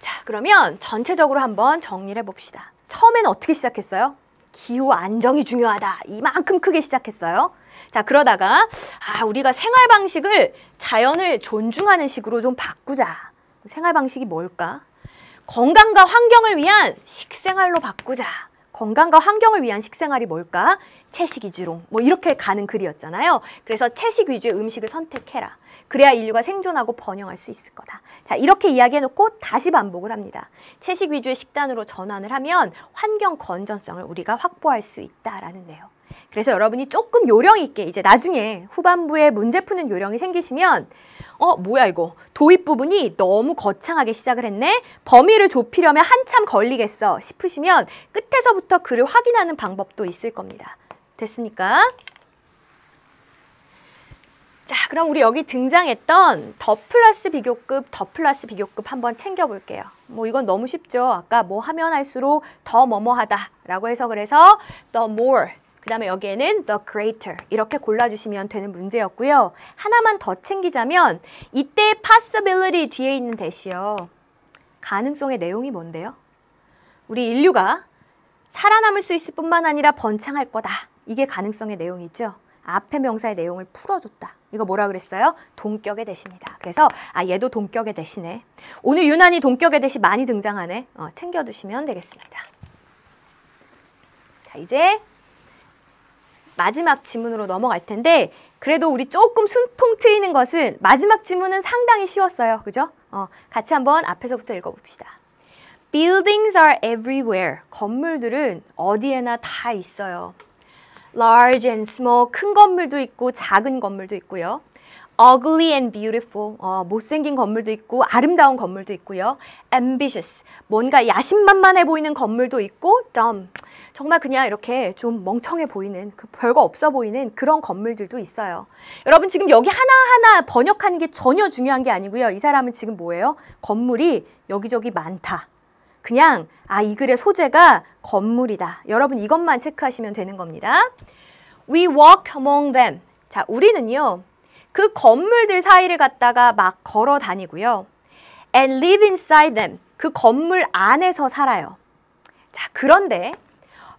자, 그러면 전체적으로 한번 정리를 해봅시다. 처음에는 어떻게 시작했어요? 기후 안정이 중요하다. 이만큼 크게 시작했어요. 자, 그러다가 아, 우리가 생활 방식을 자연을 존중하는 식으로 좀 바꾸자. 생활 방식이 뭘까? 건강과 환경을 위한 식생활로 바꾸자. 건강과 환경을 위한 식생활이 뭘까? 채식 위주로. 뭐 이렇게 가는 글이었잖아요. 그래서 채식 위주의 음식을 선택해라. 그래야 인류가 생존하고 번영할 수 있을 거다. 자, 이렇게 이야기해놓고 다시 반복을 합니다. 채식 위주의 식단으로 전환을 하면 환경 건전성을 우리가 확보할 수 있다라는 내용. 그래서 여러분이 조금 요령 있게 이제 나중에 후반부에 문제 푸는 요령이 생기시면 어 뭐야 이거 도입 부분이 너무 거창하게 시작을 했네 범위를 좁히려면 한참 걸리겠어 싶으시면 끝에서부터 글을 확인하는 방법도 있을 겁니다. 됐습니까? 자 그럼 우리 여기 등장했던 더 플러스 비교급 더 플러스 비교급 한번 챙겨볼게요. 뭐 이건 너무 쉽죠. 아까 뭐 하면 할수록 더 뭐뭐하다 라고 해서 그래서 the more 그 다음에 여기에는 the greater 이렇게 골라주시면 되는 문제였고요. 하나만 더 챙기자면 이때 possibility 뒤에 있는 대시요. 가능성의 내용이 뭔데요? 우리 인류가 살아남을 수 있을 뿐만 아니라 번창할 거다. 이게 가능성의 내용이죠. 앞에 명사의 내용을 풀어줬다. 이거 뭐라 그랬어요? 동격의 대시입니다. 그래서 아 얘도 동격의 대시네. 오늘 유난히 동격의 대시 많이 등장하네. 어, 챙겨두시면 되겠습니다. 자 이제 마지막 지문으로 넘어갈 텐데 그래도 우리 조금 숨통 트이는 것은 마지막 지문은 상당히 쉬웠어요. 그죠? 어, 같이 한번 앞에서부터 읽어봅시다. Buildings are everywhere. 건물들은 어디에나 다 있어요. Large and small, 큰 건물도 있고 작은 건물도 있고요. ugly and beautiful. 어, 못생긴 건물도 있고 아름다운 건물도 있고요. ambitious. 뭔가 야심만만해 보이는 건물도 있고 dumb. 정말 그냥 이렇게 좀 멍청해 보이는 그 별거 없어 보이는 그런 건물들도 있어요. 여러분 지금 여기 하나하나 번역하는 게 전혀 중요한 게 아니고요. 이 사람은 지금 뭐예요? 건물이 여기저기 많다. 그냥 아 이 글의 소재가 건물이다. 여러분 이것만 체크하시면 되는 겁니다. We walk among them. 자, 우리는요. 그 건물들 사이를 갔다가 막 걸어 다니고요. And live inside them. 그 건물 안에서 살아요. 자, 그런데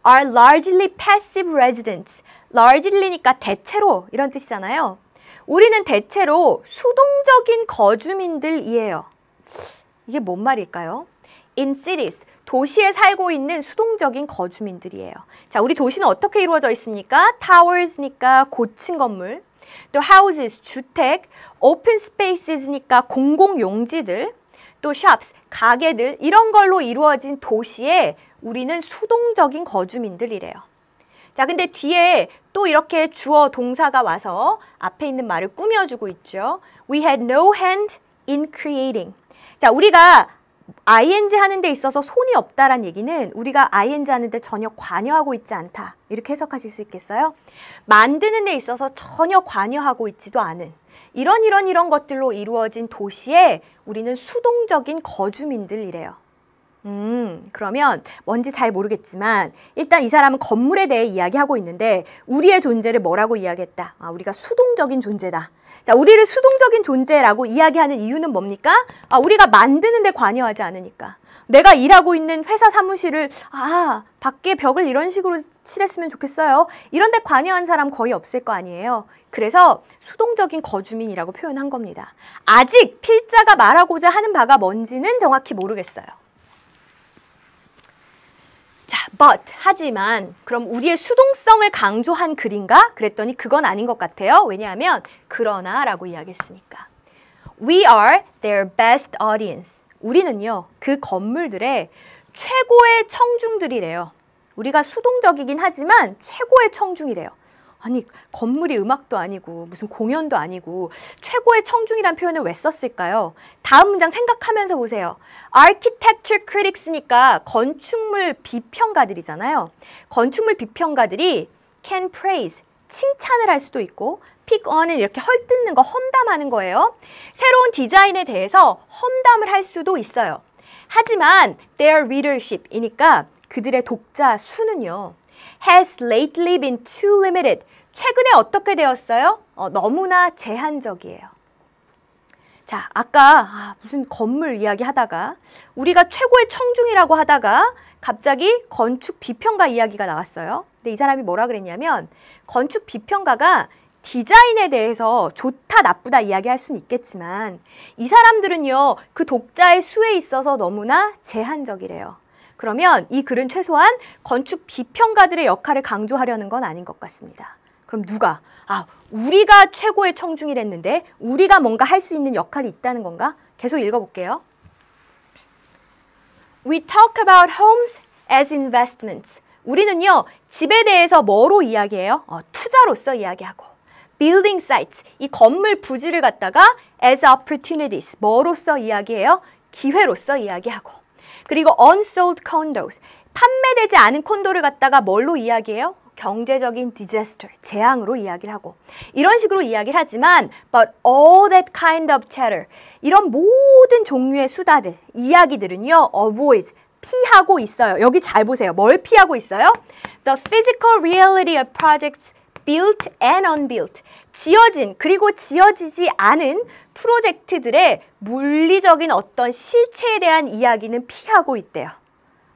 are largely passive residents. largely니까 대체로 이런 뜻이잖아요. 우리는 대체로 수동적인 거주민들이에요. 이게 뭔 말일까요? In cities, 도시에 살고 있는 수동적인 거주민들이에요. 자, 우리 도시는 어떻게 이루어져 있습니까? 타워즈니까 고층 건물, 또 houses, 주택, open spaces니까 공공용지들, 또 shops, 가게들 이런 걸로 이루어진 도시에 우리는 수동적인 거주민들이래요. 자, 근데 뒤에 또 이렇게 주어 동사가 와서 앞에 있는 말을 꾸며주고 있죠. We had no hand in creating. 자, 우리가 ing 하는 데 있어서 손이 없다란 얘기는 우리가 ing 하는데 전혀 관여하고 있지 않다 이렇게 해석하실 수 있겠어요? 만드는 데 있어서 전혀 관여하고 있지도 않은 이런 이런 이런 것들로 이루어진 도시에 우리는 수동적인 거주민들이래요. 음, 그러면 뭔지 잘 모르겠지만 일단 이 사람은 건물에 대해 이야기하고 있는데 우리의 존재를 뭐라고 이야기했다? 아, 우리가 수동적인 존재다. 자, 우리를 수동적인 존재라고 이야기하는 이유는 뭡니까? 아, 우리가 만드는 데 관여하지 않으니까. 내가 일하고 있는 회사 사무실을 아, 밖에 벽을 이런 식으로 칠했으면 좋겠어요. 이런 데 관여한 사람 거의 없을 거 아니에요. 그래서 수동적인 거주민이라고 표현한 겁니다. 아직 필자가 말하고자 하는 바가 뭔지는 정확히 모르겠어요. 자, but 하지만 그럼 우리의 수동성을 강조한 글인가? 그랬더니 그건 아닌 것 같아요. 왜냐하면 그러나라고 이야기했으니까. We are their best audience. 우리는요. 그 건물들의 최고의 청중들이래요. 우리가 수동적이긴 하지만 최고의 청중이래요. 아니 건물이 음악도 아니고 무슨 공연도 아니고 최고의 청중이란 표현을 왜 썼을까요? 다음 문장 생각하면서 보세요. architecture critics니까 건축물 비평가들이잖아요. 건축물 비평가들이 can praise 칭찬을 할 수도 있고 pick on은 이렇게 헐뜯는 거 험담하는 거예요. 새로운 디자인에 대해서 험담을 할 수도 있어요. 하지만 their readership이니까 그들의 독자 수는요. has lately been too limited. 최근에 어떻게 되었어요? 어, 너무나 제한적이에요. 자, 아까 아, 무슨 건물 이야기 하다가 우리가 최고의 청중이라고 하다가 갑자기 건축 비평가 이야기가 나왔어요. 근데 이 사람이 뭐라 그랬냐면 건축 비평가가 디자인에 대해서 좋다 나쁘다 이야기할 수는 있겠지만 이 사람들은요 그 독자의 수에 있어서 너무나 제한적이래요. 그러면 이 글은 최소한 건축 비평가들의 역할을 강조하려는 건 아닌 것 같습니다. 그럼 누가 아 우리가 최고의 청중이랬는데 우리가 뭔가 할 수 있는 역할이 있다는 건가? 계속 읽어볼게요. We talk about homes as investments. 우리는요 집에 대해서 뭐로 이야기해요? 어, 투자로서 이야기하고 building sites 이 건물 부지를 갖다가 as opportunities 뭐로서 이야기해요? 기회로서 이야기하고 그리고 unsold condos, 판매되지 않은 콘도를 갖다가 뭘로 이야기해요? 경제적인 디자스터 재앙으로 이야기를 하고 이런 식으로 이야기를 하지만 but all that kind of chatter 이런 모든 종류의 수다들, 이야기들은요 avoid, 피하고 있어요. 여기 잘 보세요. 뭘 피하고 있어요? The physical reality of projects built and unbuilt, 지어진 그리고 지어지지 않은 프로젝트들의 물리적인 어떤 실체에 대한 이야기는 피하고 있대요.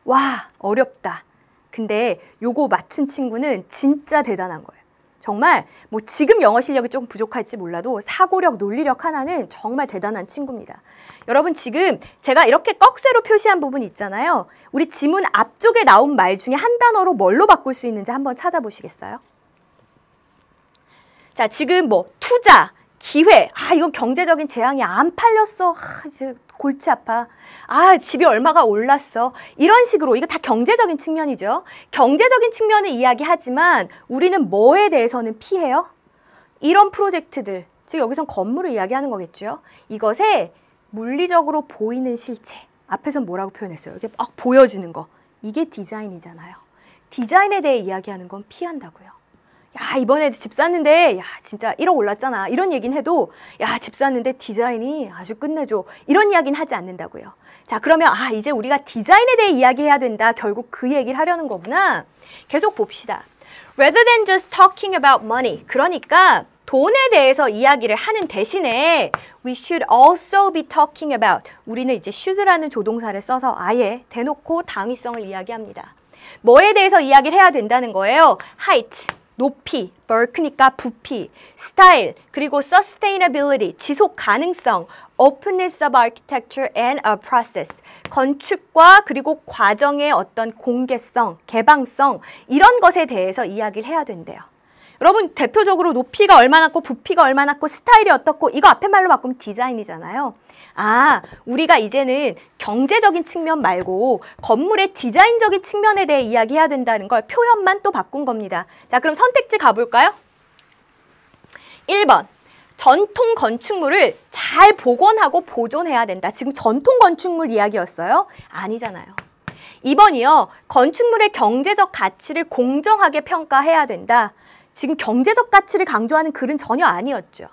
와, 어렵다. 근데 요거 맞춘 친구는 진짜 대단한 거예요. 정말 뭐 지금 영어 실력이 조금 부족할지 몰라도 사고력, 논리력 하나는 정말 대단한 친구입니다. 여러분 지금 제가 이렇게 꺽쇠로 표시한 부분 있잖아요. 우리 지문 앞쪽에 나온 말 중에 한 단어로 뭘로 바꿀 수 있는지 한번 찾아보시겠어요? 자, 지금 뭐 투자, 기회, 아, 이건 경제적인 재앙이 안 팔렸어. 아, 이제 골치 아파. 아, 집이 얼마가 올랐어. 이런 식으로 이거 다 경제적인 측면이죠. 경제적인 측면을 이야기하지만 우리는 뭐에 대해서는 피해요? 이런 프로젝트들, 즉 여기선 건물을 이야기하는 거겠죠. 이것에 물리적으로 보이는 실체. 앞에선 뭐라고 표현했어요? 이게 막 보여지는 거. 이게 디자인이잖아요. 디자인에 대해 이야기하는 건 피한다고요. 야 이번에 집 샀는데 야 진짜 1억 올랐잖아 이런 얘긴 해도 야 집 샀는데 디자인이 아주 끝내줘 이런 이야기는 하지 않는다고요 자 그러면 아 이제 우리가 디자인에 대해 이야기해야 된다 결국 그 얘기를 하려는 거구나 계속 봅시다 rather than just talking about money 그러니까 돈에 대해서 이야기를 하는 대신에 we should also be talking about 우리는 이제 should라는 조동사를 써서 아예 대놓고 당위성을 이야기합니다 뭐에 대해서 이야기를 해야 된다는 거예요 height 높이, bulk니까 부피, 스타일, 그리고 sustainability, 지속 가능성, openness of architecture and a process, 건축과 그리고 과정의 어떤 공개성, 개방성 이런 것에 대해서 이야기를 해야 된대요. 여러분 대표적으로 높이가 얼마 나고 부피가 얼마 나고 스타일이 어떻고 이거 앞에 말로 바꾸면 디자인이잖아요. 아, 우리가 이제는 경제적인 측면 말고 건물의 디자인적인 측면에 대해 이야기해야 된다는 걸 표현만 또 바꾼 겁니다. 자, 그럼 선택지 가볼까요? 1번. 전통 건축물을 잘 복원하고 보존해야 된다. 지금 전통 건축물 이야기였어요? 아니잖아요. 2번이요. 건축물의 경제적 가치를 공정하게 평가해야 된다. 지금 경제적 가치를 강조하는 글은 전혀 아니었죠.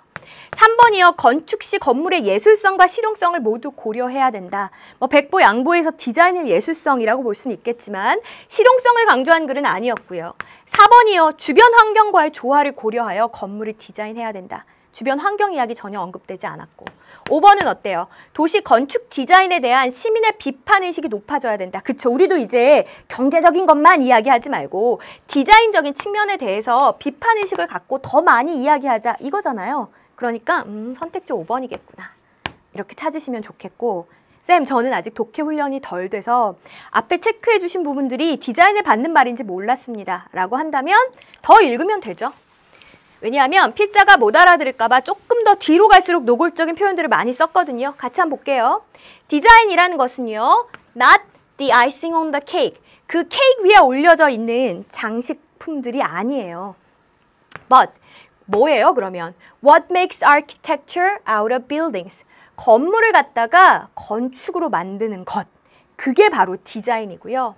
3번이요. 건축 시 건물의 예술성과 실용성을 모두 고려해야 된다. 뭐 백보 양보에서 디자인의 예술성이라고 볼 수는 있겠지만 실용성을 강조한 글은 아니었고요. 4번이요. 주변 환경과의 조화를 고려하여 건물을 디자인해야 된다. 주변 환경 이야기 전혀 언급되지 않았고 5번은 어때요? 도시 건축 디자인에 대한 시민의 비판 의식이 높아져야 된다. 그쵸? 우리도 이제 경제적인 것만 이야기하지 말고 디자인적인 측면에 대해서 비판 의식을 갖고 더 많이 이야기하자 이거잖아요. 그러니까 음, 선택지 5번이겠구나. 이렇게 찾으시면 좋겠고 쌤, 저는 아직 독해 훈련이 덜 돼서 앞에 체크해 주신 부분들이 디자인을 받는 말인지 몰랐습니다. 라고 한다면 더 읽으면 되죠. 왜냐하면 필자가못 알아들을까봐 조금 더 뒤로 갈수록 노골적인 표현들을 많이 썼거든요. 같이 한번 볼게요. 디자인이라는 것은요. Not the icing on the cake. 그 케이크 위에 올려져 있는 장식품들이 아니에요. But 뭐예요 그러면? What makes architecture out of buildings? 건물을 갖다가 건축으로 만드는 것. 그게 바로 디자인이고요.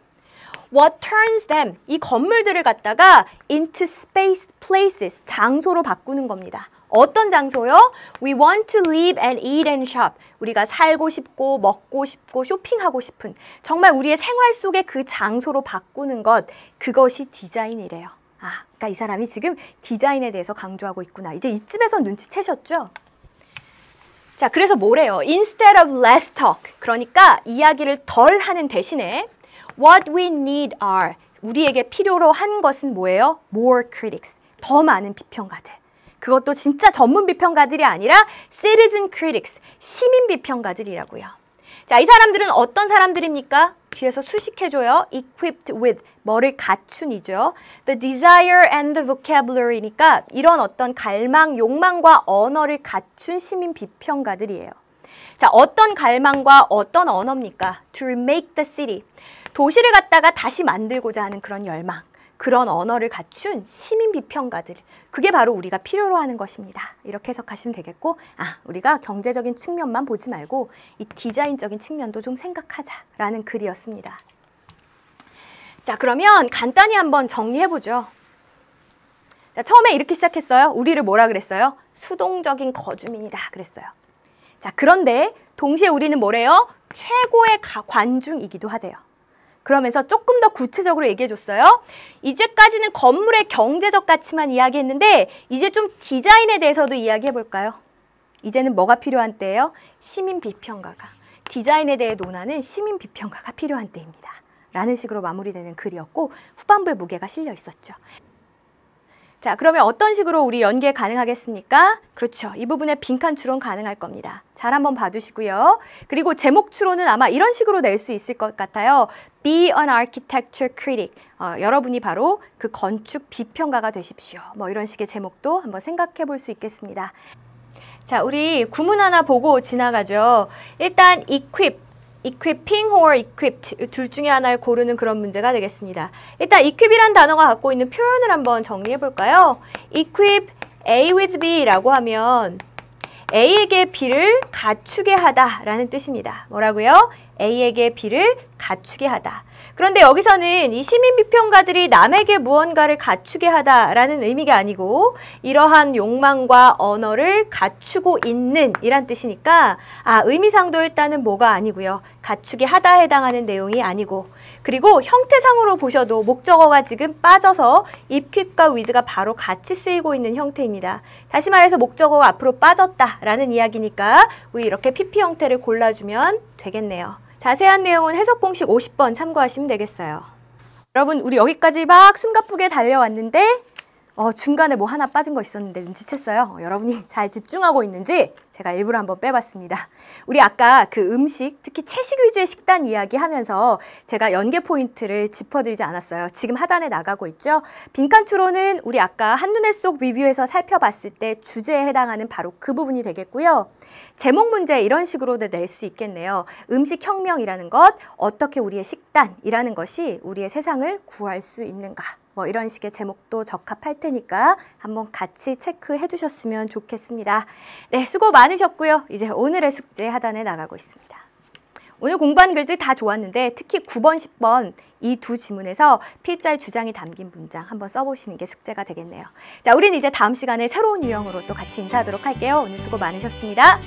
what turns them 이 건물들을 갖다가 into space places 장소로 바꾸는 겁니다. 어떤 장소요? We want to live and eat and shop. 우리가 살고 싶고 먹고 싶고 쇼핑하고 싶은 정말 우리의 생활 속에그 장소로 바꾸는 것 그것이 디자인이래요. 아, 그러니까 이 사람이 지금 디자인에 대해서 강조하고 있구나. 이제 이쯤에서 눈치채셨죠? 자, 그래서 뭐래요? Instead of less talk. 그러니까 이야기를 덜 하는 대신에 What we need are 우리에게 필요로 한 것은 뭐예요? More critics. 더 많은 비평가들. 그것도 진짜 전문 비평가들이 아니라 citizen critics, 시민 비평가들이라고요. 자, 이 사람들은 어떤 사람들입니까? 뒤에서 수식해줘요. equipped with, 뭐를 갖춘이죠. the desire and the vocabulary니까 이런 어떤 갈망, 욕망과 언어를 갖춘 시민 비평가들이에요. 자, 어떤 갈망과 어떤 언어입니까? to remake the city. 도시를 갖다가 다시 만들고자 하는 그런 열망, 그런 언어를 갖춘 시민 비평가들. 그게 바로 우리가 필요로 하는 것입니다. 이렇게 해석하시면 되겠고, 아, 우리가 경제적인 측면만 보지 말고 이 디자인적인 측면도 좀 생각하자라는 글이었습니다. 자, 그러면 간단히 한번 정리해보죠. 자, 처음에 이렇게 시작했어요. 우리를 뭐라 그랬어요? 수동적인 거주민이다 그랬어요. 자, 그런데 동시에 우리는 뭐래요? 최고의 관중이기도 하대요. 그러면서 조금 더 구체적으로 얘기해 줬어요. 이제까지는 건물의 경제적 가치만 이야기했는데 이제 좀 디자인에 대해서도 이야기해 볼까요? 이제는 뭐가 필요한 때예요? 시민 비평가가. 디자인에 대해 논하는 시민 비평가가 필요한 때입니다. 라는 식으로 마무리되는 글이었고 후반부에 무게가 실려 있었죠. 자, 그러면 어떤 식으로 우리 연계 가능하겠습니까? 그렇죠. 이 부분에 빈칸 추론 가능할 겁니다. 잘 한번 봐주시고요. 그리고 제목 추론은 아마 이런 식으로 낼 수 있을 것 같아요. Be an architecture critic. 어, 여러분이 바로 그 건축 비평가가 되십시오. 뭐 이런 식의 제목도 한번 생각해 볼 수 있겠습니다. 자, 우리 구문 하나 보고 지나가죠. 일단 equip, equipping or equipped 둘 중에 하나를 고르는 그런 문제가 되겠습니다. 일단 equip이란 단어가 갖고 있는 표현을 한번 정리해 볼까요? equip A with B라고 하면 A에게 B를 갖추게 하다라는 뜻입니다. 뭐라고요? A에게 B를 갖추게 하다. 그런데 여기서는 이 시민 비평가들이 남에게 무언가를 갖추게 하다라는 의미가 아니고 이러한 욕망과 언어를 갖추고 있는 이란 뜻이니까 아 의미상도 일단은 뭐가 아니고요. 갖추게 하다 해당하는 내용이 아니고 그리고 형태상으로 보셔도 목적어가 지금 빠져서 입퀵과 위드가 바로 같이 쓰이고 있는 형태입니다. 다시 말해서 목적어가 앞으로 빠졌다라는 이야기니까 우리 이렇게 PP 형태를 골라주면 되겠네요. 자세한 내용은 해석 공식 50번 참고하시면 되겠어요. 여러분 우리 여기까지 막 숨가쁘게 달려왔는데 어, 중간에 뭐 하나 빠진 거 있었는데 눈치챘어요. 어, 여러분이 잘 집중하고 있는지 제가 일부러 한번 빼봤습니다. 우리 아까 그 음식, 특히 채식 위주의 식단 이야기 하면서 제가 연계 포인트를 짚어드리지 않았어요. 지금 하단에 나가고 있죠. 빈칸 추론은 우리 아까 한눈에 쏙 리뷰에서 살펴봤을 때 주제에 해당하는 바로 그 부분이 되겠고요. 제목 문제 이런 식으로도 낼 수 있겠네요. 음식 혁명이라는 것, 어떻게 우리의 식단이라는 것이 우리의 세상을 구할 수 있는가. 뭐 이런 식의 제목도 적합할 테니까 한번 같이 체크해 주셨으면 좋겠습니다. 네, 수고 많으셨고요. 이제 오늘의 숙제 하단에 나가고 있습니다. 오늘 공부한 글들 다 좋았는데 특히 9번, 10번 이 두 지문에서 필자의 주장이 담긴 문장 한번 써보시는 게 숙제가 되겠네요. 자, 우리는 이제 다음 시간에 새로운 유형으로 또 같이 인사하도록 할게요. 오늘 수고 많으셨습니다.